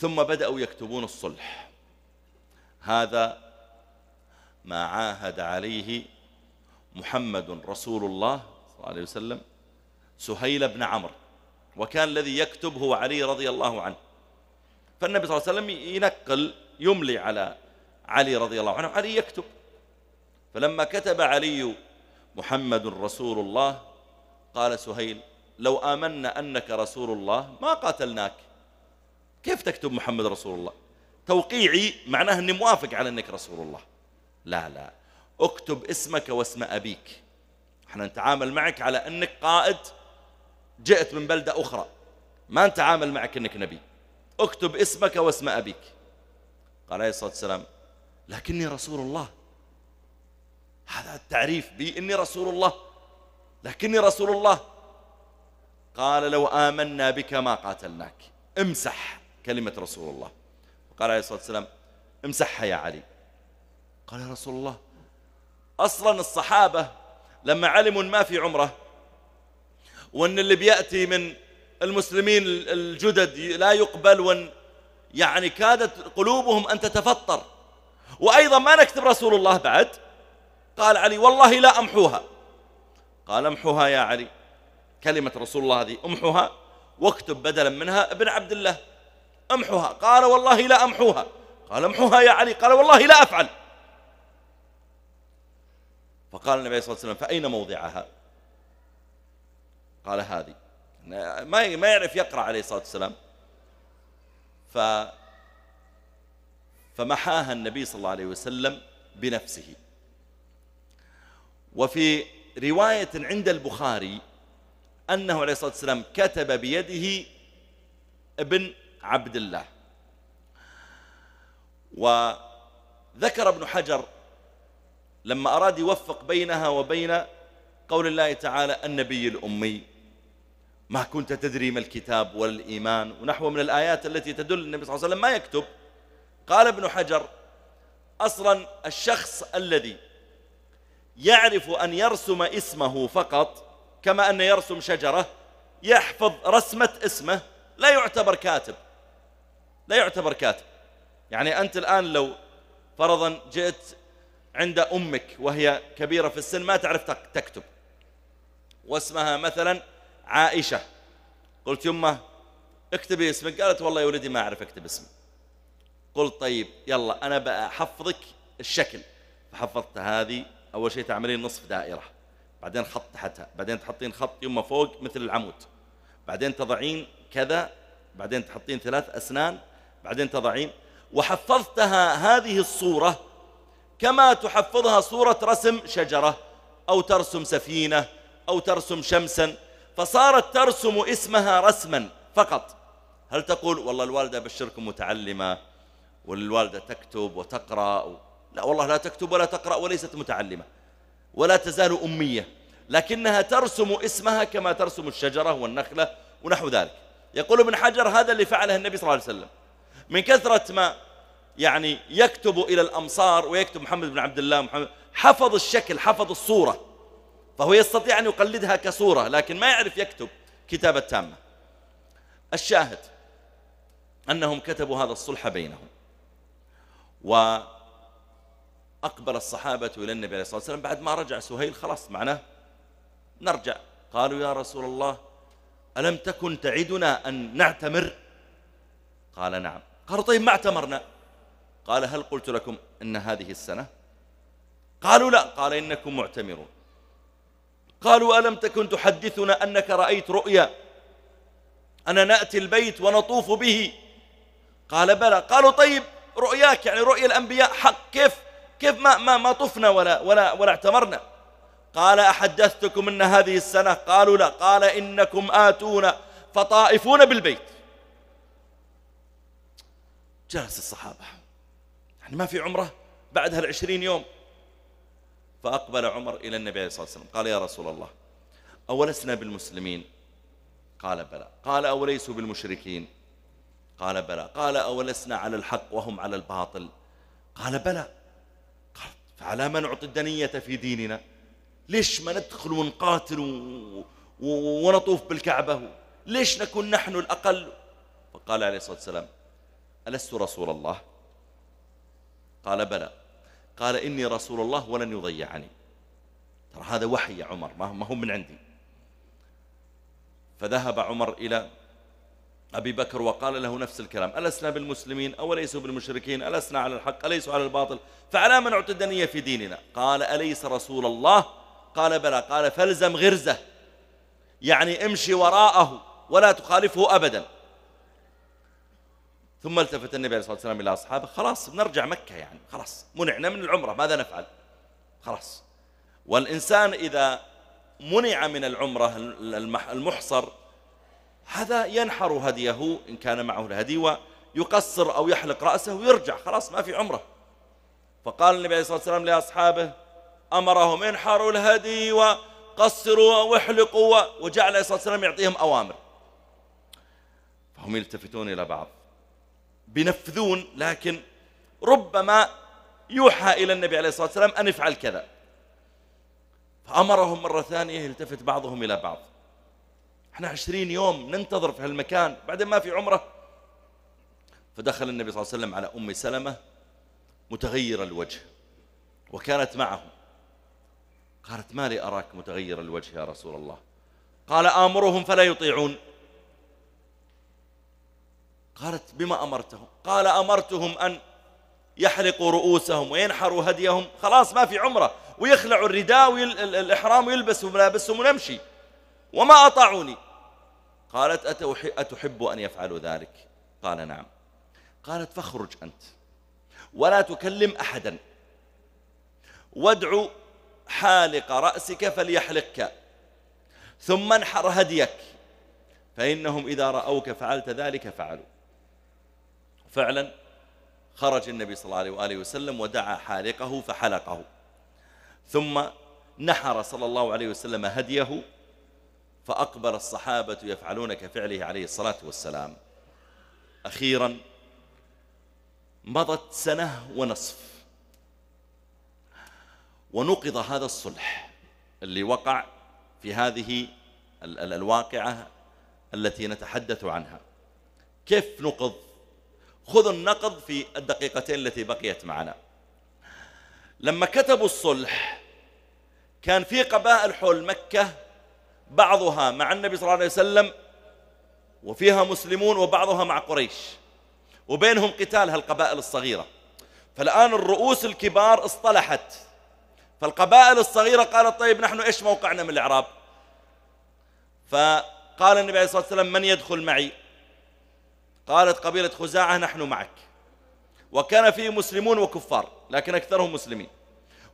ثم بدأوا يكتبون الصلح هذا ما عاهد عليه محمد رسول الله صلى الله عليه وسلم سهيل بن عمرو وكان الذي يكتب هو علي رضي الله عنه فالنبي صلى الله عليه وسلم ينقل يملي على علي رضي الله عنه علي يكتب فلما كتب علي محمد رسول الله قال سهيل لو آمنا أنك رسول الله ما قاتلناك كيف تكتب محمد رسول الله توقيعي معناه أني موافق على أنك رسول الله لا لا اكتب اسمك واسم أبيك احنا نتعامل معك على أنك قائد جئت من بلدة أخرى ما نتعامل معك أنك نبي اكتب اسمك واسم أبيك قال عليه الصلاة والسلام لكني رسول الله هذا التعريف بي إني رسول الله لكني رسول الله قال لو آمنا بك ما قاتلناك امسح كلمة رسول الله قال عليه الصلاة والسلام امسحها يا علي قال يا رسول الله أصلا الصحابة لما علموا ما في عمره وأن اللي بيأتي من المسلمين الجدد لا يقبل وأن يعني كادت قلوبهم أن تتفطر وأيضا ما نكتب رسول الله بعد قال علي والله لا أمحوها قال امحوها يا علي كلمة رسول الله هذه امحوها واكتب بدلا منها ابن عبد الله امحوها قال والله لا امحوها قال امحوها يا علي قال والله لا افعل فقال النبي صلى الله عليه وسلم فأين موضعها قال هذه ما ما يعرف يقرأ عليه الصلاة والسلام ف فمحاها النبي صلى الله عليه وسلم بنفسه وفي رواية عند البخاري أنه عليه الصلاة والسلام كتب بيده ابن عبد الله وذكر ابن حجر لما أراد يوفق بينها وبين قول الله تعالى النبي الأمي ما كنت تدري ما الكتاب ولا الإيمان ونحو من الآيات التي تدل النبي صلى الله عليه وسلم ما يكتب قال ابن حجر أصلا الشخص الذي يعرف أن يرسم اسمه فقط كما أن يرسم شجرة يحفظ رسمة اسمه لا يعتبر كاتب لا يعتبر كاتب يعني أنت الآن لو فرضا جئت عند أمك وهي كبيرة في السن ما تعرف تكتب واسمها مثلا عائشة قلت يمه اكتبي اسمك قالت والله يا ولدي ما أعرف أكتب اسمي قلت طيب يلا أنا بحفظك الشكل فحفظت هذه أول شيء تعملين نصف دائرة بعدين خط تحتها بعدين تحطين خط يمه فوق مثل العمود بعدين تضعين كذا بعدين تحطين ثلاث أسنان بعدين تضعين وحفظتها هذه الصورة كما تحفظها صورة رسم شجرة أو ترسم سفينة أو ترسم شمسا فصارت ترسم اسمها رسما فقط هل تقول والله الوالدة بشركم متعلمة والوالدة تكتب وتقرأ لا والله لا تكتب ولا تقرأ وليست متعلمة ولا تزال أمية لكنها ترسم اسمها كما ترسم الشجرة والنخلة ونحو ذلك يقول ابن حجر هذا اللي فعله النبي صلى الله عليه وسلم من كثرة ما يعني يكتب إلى الأمصار ويكتب محمد بن عبد الله محمد حفظ الشكل حفظ الصورة فهو يستطيع أن يقلدها كصورة لكن ما يعرف يكتب كتابة تامة الشاهد أنهم كتبوا هذا الصلح بينهم وأقبل الصحابة إلى النبي عليه الصلاة والسلام بعد ما رجع سهيل خلاص معناه نرجع قالوا يا رسول الله ألم تكن تعدنا أن نعتمر قال نعم قالوا طيب ما اعتمرنا قال هل قلت لكم إن هذه السنة قالوا لا قال إنكم معتمرون قالوا ألم تكن تحدثنا أنك رأيت رؤيا أنا نأتي البيت ونطوف به قال بلى قالوا طيب رؤياك يعني رؤيا الأنبياء حق كيف كيف ما ما ما طفنا ولا ولا ولا اعتمرنا قال أحدثتكم أن هذه السنة قالوا لا قال إنكم آتون فطائفون بالبيت جلس الصحابة يعني ما في عمرة بعدها العشرين يوم فأقبل عمر إلى النبي عليه الصلاة والسلام قال يا رسول الله أولسنا بالمسلمين قال بلى قال أوليسوا بالمشركين قال بلى قال أولسنا على الحق وهم على الباطل قال بلى قال فعلى ما نعطي الدنية في ديننا ليش ما ندخل ونقاتل ونطوف بالكعبة ليش نكون نحن الأقل فقال عليه الصلاة والسلام ألست رسول الله قال بلى قال إني رسول الله ولن يضيعني ترى هذا وحي يا عمر ما هو من عندي فذهب عمر إلى أبي بكر وقال له نفس الكلام ألسنا بالمسلمين أوليسوا بالمشركين ألسنا على الحق أليسوا على الباطل فعلى من اعتدني في ديننا قال أليس رسول الله قال بلى قال فالزم غرزه يعني امشي وراءه ولا تخالفه أبدا ثم التفت النبي عليه الصلاة والسلام إلى أصحابه خلاص بنرجع مكة يعني خلاص منعنا من العمرة ماذا نفعل خلاص والإنسان إذا منع من العمرة المحصر هذا ينحر هديه إن كان معه الهدي ويقصر أو يحلق رأسه ويرجع خلاص ما في عمرة فقال النبي عليه الصلاة والسلام لأصحابه أمرهم انحروا الهدي وقصروا واحلقوا وجعل عليه الصلاة والسلام يعطيهم أوامر فهم يلتفتون إلى بعض بينفذون لكن ربما يوحى إلى النبي عليه الصلاة والسلام أن افعل كذا فأمرهم مرة ثانية يلتفت بعضهم إلى بعض احنا عشرين يوم ننتظر في هالمكان بعدين ما في عمره فدخل النبي صلى الله عليه وسلم على أم سلمة متغير الوجه وكانت معه قالت ما لي أراك متغير الوجه يا رسول الله قال آمرهم فلا يطيعون قالت بما أمرتهم قال أمرتهم أن يحلقوا رؤوسهم وينحروا هديهم خلاص ما في عمره ويخلعوا الرداء والإحرام ويلبسوا ملابسهم ونمشي وما أطاعوني قالت أتحب أن يفعلوا ذلك قال نعم قالت فاخرج أنت ولا تكلم أحدا وادع حالق رأسك فليحلقك ثم انحر هديك فإنهم إذا رأوك فعلت ذلك فعلوا فعلا خرج النبي صلى الله عليه وسلم ودعا حالقه فحلقه ثم نحر صلى الله عليه وسلم هديه فأقبل الصحابة يفعلون كفعله عليه الصلاة والسلام أخيرا مضت سنة ونصف ونقض هذا الصلح اللي وقع في هذه الواقعة التي نتحدث عنها كيف نقض خذ النقض في الدقيقتين التي بقيت معنا لما كتبوا الصلح كان في قبائل حول مكة بعضها مع النبي صلى الله عليه وسلم وفيها مسلمون وبعضها مع قريش وبينهم قتال هالقبائل الصغيرة فالآن الرؤوس الكبار اصطلحت فالقبائل الصغيرة قالت طيب نحن إيش موقعنا من الإعراب فقال النبي عليه الصلاة والسلام من يدخل معي قالت قبيلة خزاعة نحن معك وكان فيه مسلمون وكفار لكن أكثرهم مسلمين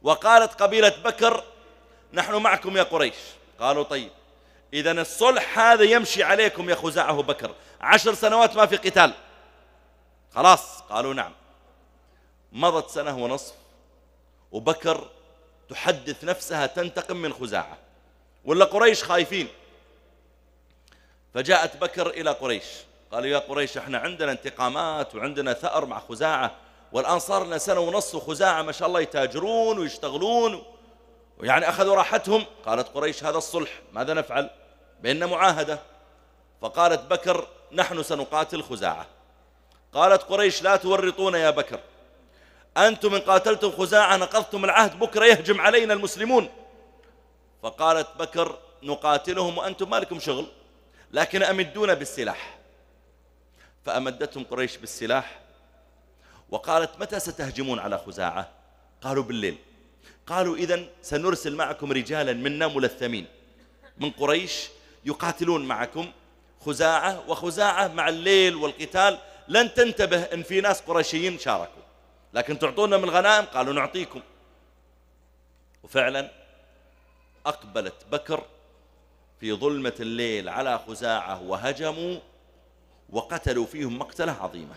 وقالت قبيلة بكر نحن معكم يا قريش قالوا طيب إذا الصلح هذا يمشي عليكم يا خزاعة بكر عشر سنوات ما في قتال خلاص قالوا نعم مضت سنة ونصف وبكر تحدث نفسها تنتقم من خزاعة ولا قريش خايفين فجاءت بكر إلى قريش قالوا يا قريش احنا عندنا انتقامات وعندنا ثأر مع خزاعة والآن صار لنا سنة ونص وخزاعة ما شاء الله يتاجرون ويشتغلون ويعني أخذوا راحتهم قالت قريش هذا الصلح ماذا نفعل بيننا معاهدة فقالت بكر نحن سنقاتل خزاعة قالت قريش لا تورطونا يا بكر أنتم إن قاتلتم خزاعة نقضتم العهد بكرة يهجم علينا المسلمون فقالت بكر نقاتلهم وأنتم ما لكم شغل لكن أمدونا بالسلاح فأمدتهم قريش بالسلاح وقالت متى ستهجمون على خزاعة قالوا بالليل قالوا إذا سنرسل معكم رجالا منا ملثمين من قريش يقاتلون معكم خزاعة وخزاعة مع الليل والقتال لن تنتبه إن في ناس قريشيين شاركوا لكن تعطونا من الغنائم قالوا نعطيكم وفعلا أقبلت بكر في ظلمة الليل على خزاعة وهجموا وقتلوا فيهم مقتلة عظيمة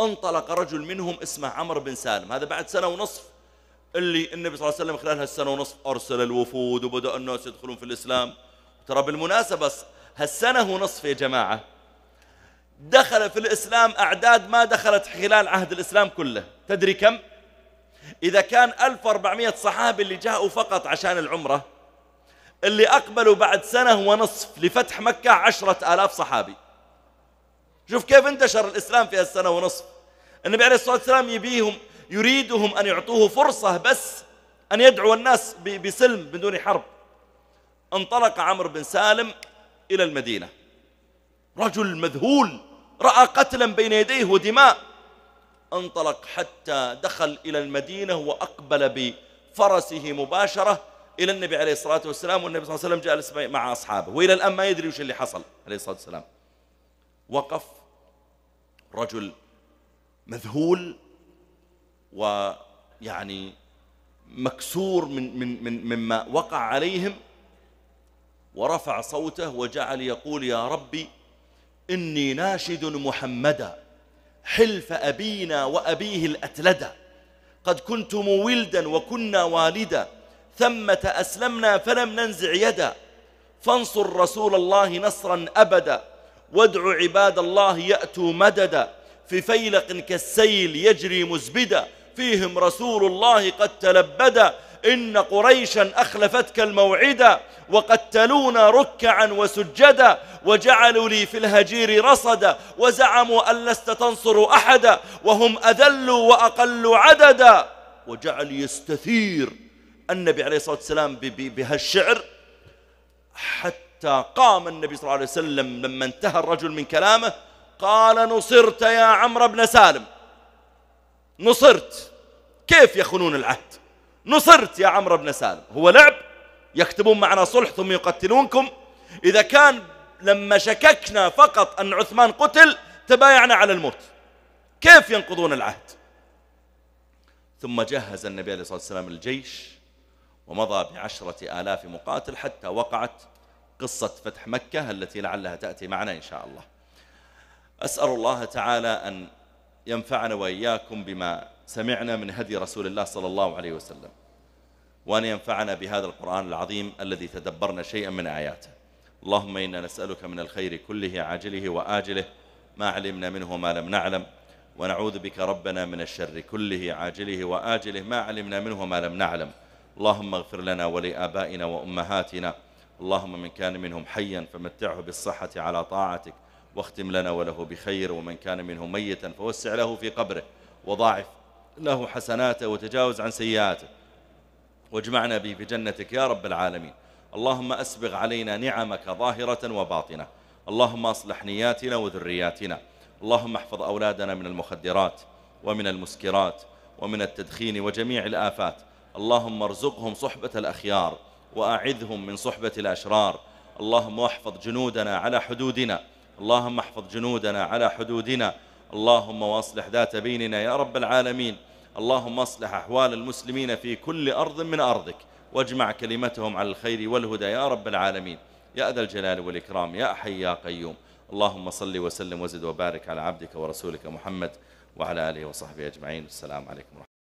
انطلق رجل منهم اسمه عمرو بن سالم هذا بعد سنة ونصف اللي النبي صلى الله عليه وسلم خلال هالسنة ونصف أرسل الوفود وبدأ الناس يدخلون في الإسلام ترى بالمناسبة هالسنة ونصف يا جماعة دخل في الإسلام أعداد ما دخلت خلال عهد الإسلام كله تدري كم؟ إذا كان 1400 صحابي اللي جاءوا فقط عشان العمرة اللي أقبلوا بعد سنة ونصف لفتح مكة عشرة آلاف صحابي شوف كيف انتشر الإسلام في السنة ونصف النبي عليه الصلاة والسلام يبيهم يريدهم أن يعطوه فرصة بس أن يدعو الناس بسلم بدون حرب انطلق عمرو بن سالم إلى المدينة رجل مذهول رأى قتلا بين يديه ودماء انطلق حتى دخل إلى المدينة وأقبل بفرسه مباشرة إلى النبي عليه الصلاة والسلام والنبي صلى الله عليه وسلم جالس مع أصحابه وإلى الآن ما يدري وش اللي حصل عليه الصلاة والسلام وقف رجل مذهول ويعني مكسور من من من مما وقع عليهم ورفع صوته وجعل يقول يا ربي إني ناشد محمدا حلف أبينا وأبيه الأتلدا قد كنتم ولدا وكنا والدا ثمة أسلمنا فلم ننزع يدا فانصر رسول الله نصرا أبدا وادعوا عباد الله يأتوا مددا في فيلق كالسيل يجري مزبدا فيهم رسول الله قد تلبدا إن قريشا أخلفتك الموعدا وقتلونا ركعا وسجدا وجعلوا لي في الهجير رصدا وزعموا أن لست تنصر أحدا وهم أذلوا وأقلوا عددا وجعل يستثير النبي عليه الصلاة والسلام بهالشعر حتى قام النبي صلى الله عليه وسلم لما انتهى الرجل من كلامه قال نصرت يا عمرو بن سالم نصرت كيف يخونون العهد نصرت يا عمرو بن سالم هو لعب يكتبون معنا صلح ثم يقتلونكم إذا كان لما شككنا فقط أن عثمان قتل تبايعنا على الموت كيف ينقضون العهد ثم جهز النبي عليه الصلاة والسلام الجيش ومضى بعشرة آلاف مقاتل حتى وقعت قصة فتح مكة التي لعلها تأتي معنا إن شاء الله أسأل الله تعالى أن ينفعنا وإياكم بما سمعنا من هدي رسول الله صلى الله عليه وسلم وأن ينفعنا بهذا القرآن العظيم الذي تدبرنا شيئا من آياته اللهم إنا نسألك من الخير كله عاجله وآجله ما علمنا منه وما لم نعلم ونعوذ بك ربنا من الشر كله عاجله وآجله ما علمنا منه وما لم نعلم اللهم اغفر لنا ولآبائنا وأمهاتنا اللهم من كان منهم حيا فمتعه بالصحة على طاعتك واختم لنا وله بخير ومن كان منهم ميتا فوسع له في قبره وضاعف له حسناته وتجاوز عن سيئاته واجمعنا به في جنتك يا رب العالمين اللهم أسبغ علينا نعمك ظاهرة وباطنة اللهم أصلح نياتنا وذرياتنا اللهم احفظ أولادنا من المخدرات ومن المسكرات ومن التدخين وجميع الآفات اللهم ارزقهم صحبة الأخيار وأعذهم من صحبة الأشرار اللهم احفظ جنودنا على حدودنا اللهم احفظ جنودنا على حدودنا اللهم واصلح ذات بيننا يا رب العالمين اللهم اصلح أحوال المسلمين في كل أرض من أرضك واجمع كلمتهم على الخير والهدى يا رب العالمين يا ذا الجلال والإكرام يا حي يا قيوم اللهم صل وسلم وزد وبارك على عبدك ورسولك محمد وعلى آله وصحبه أجمعين والسلام عليكم ورحمة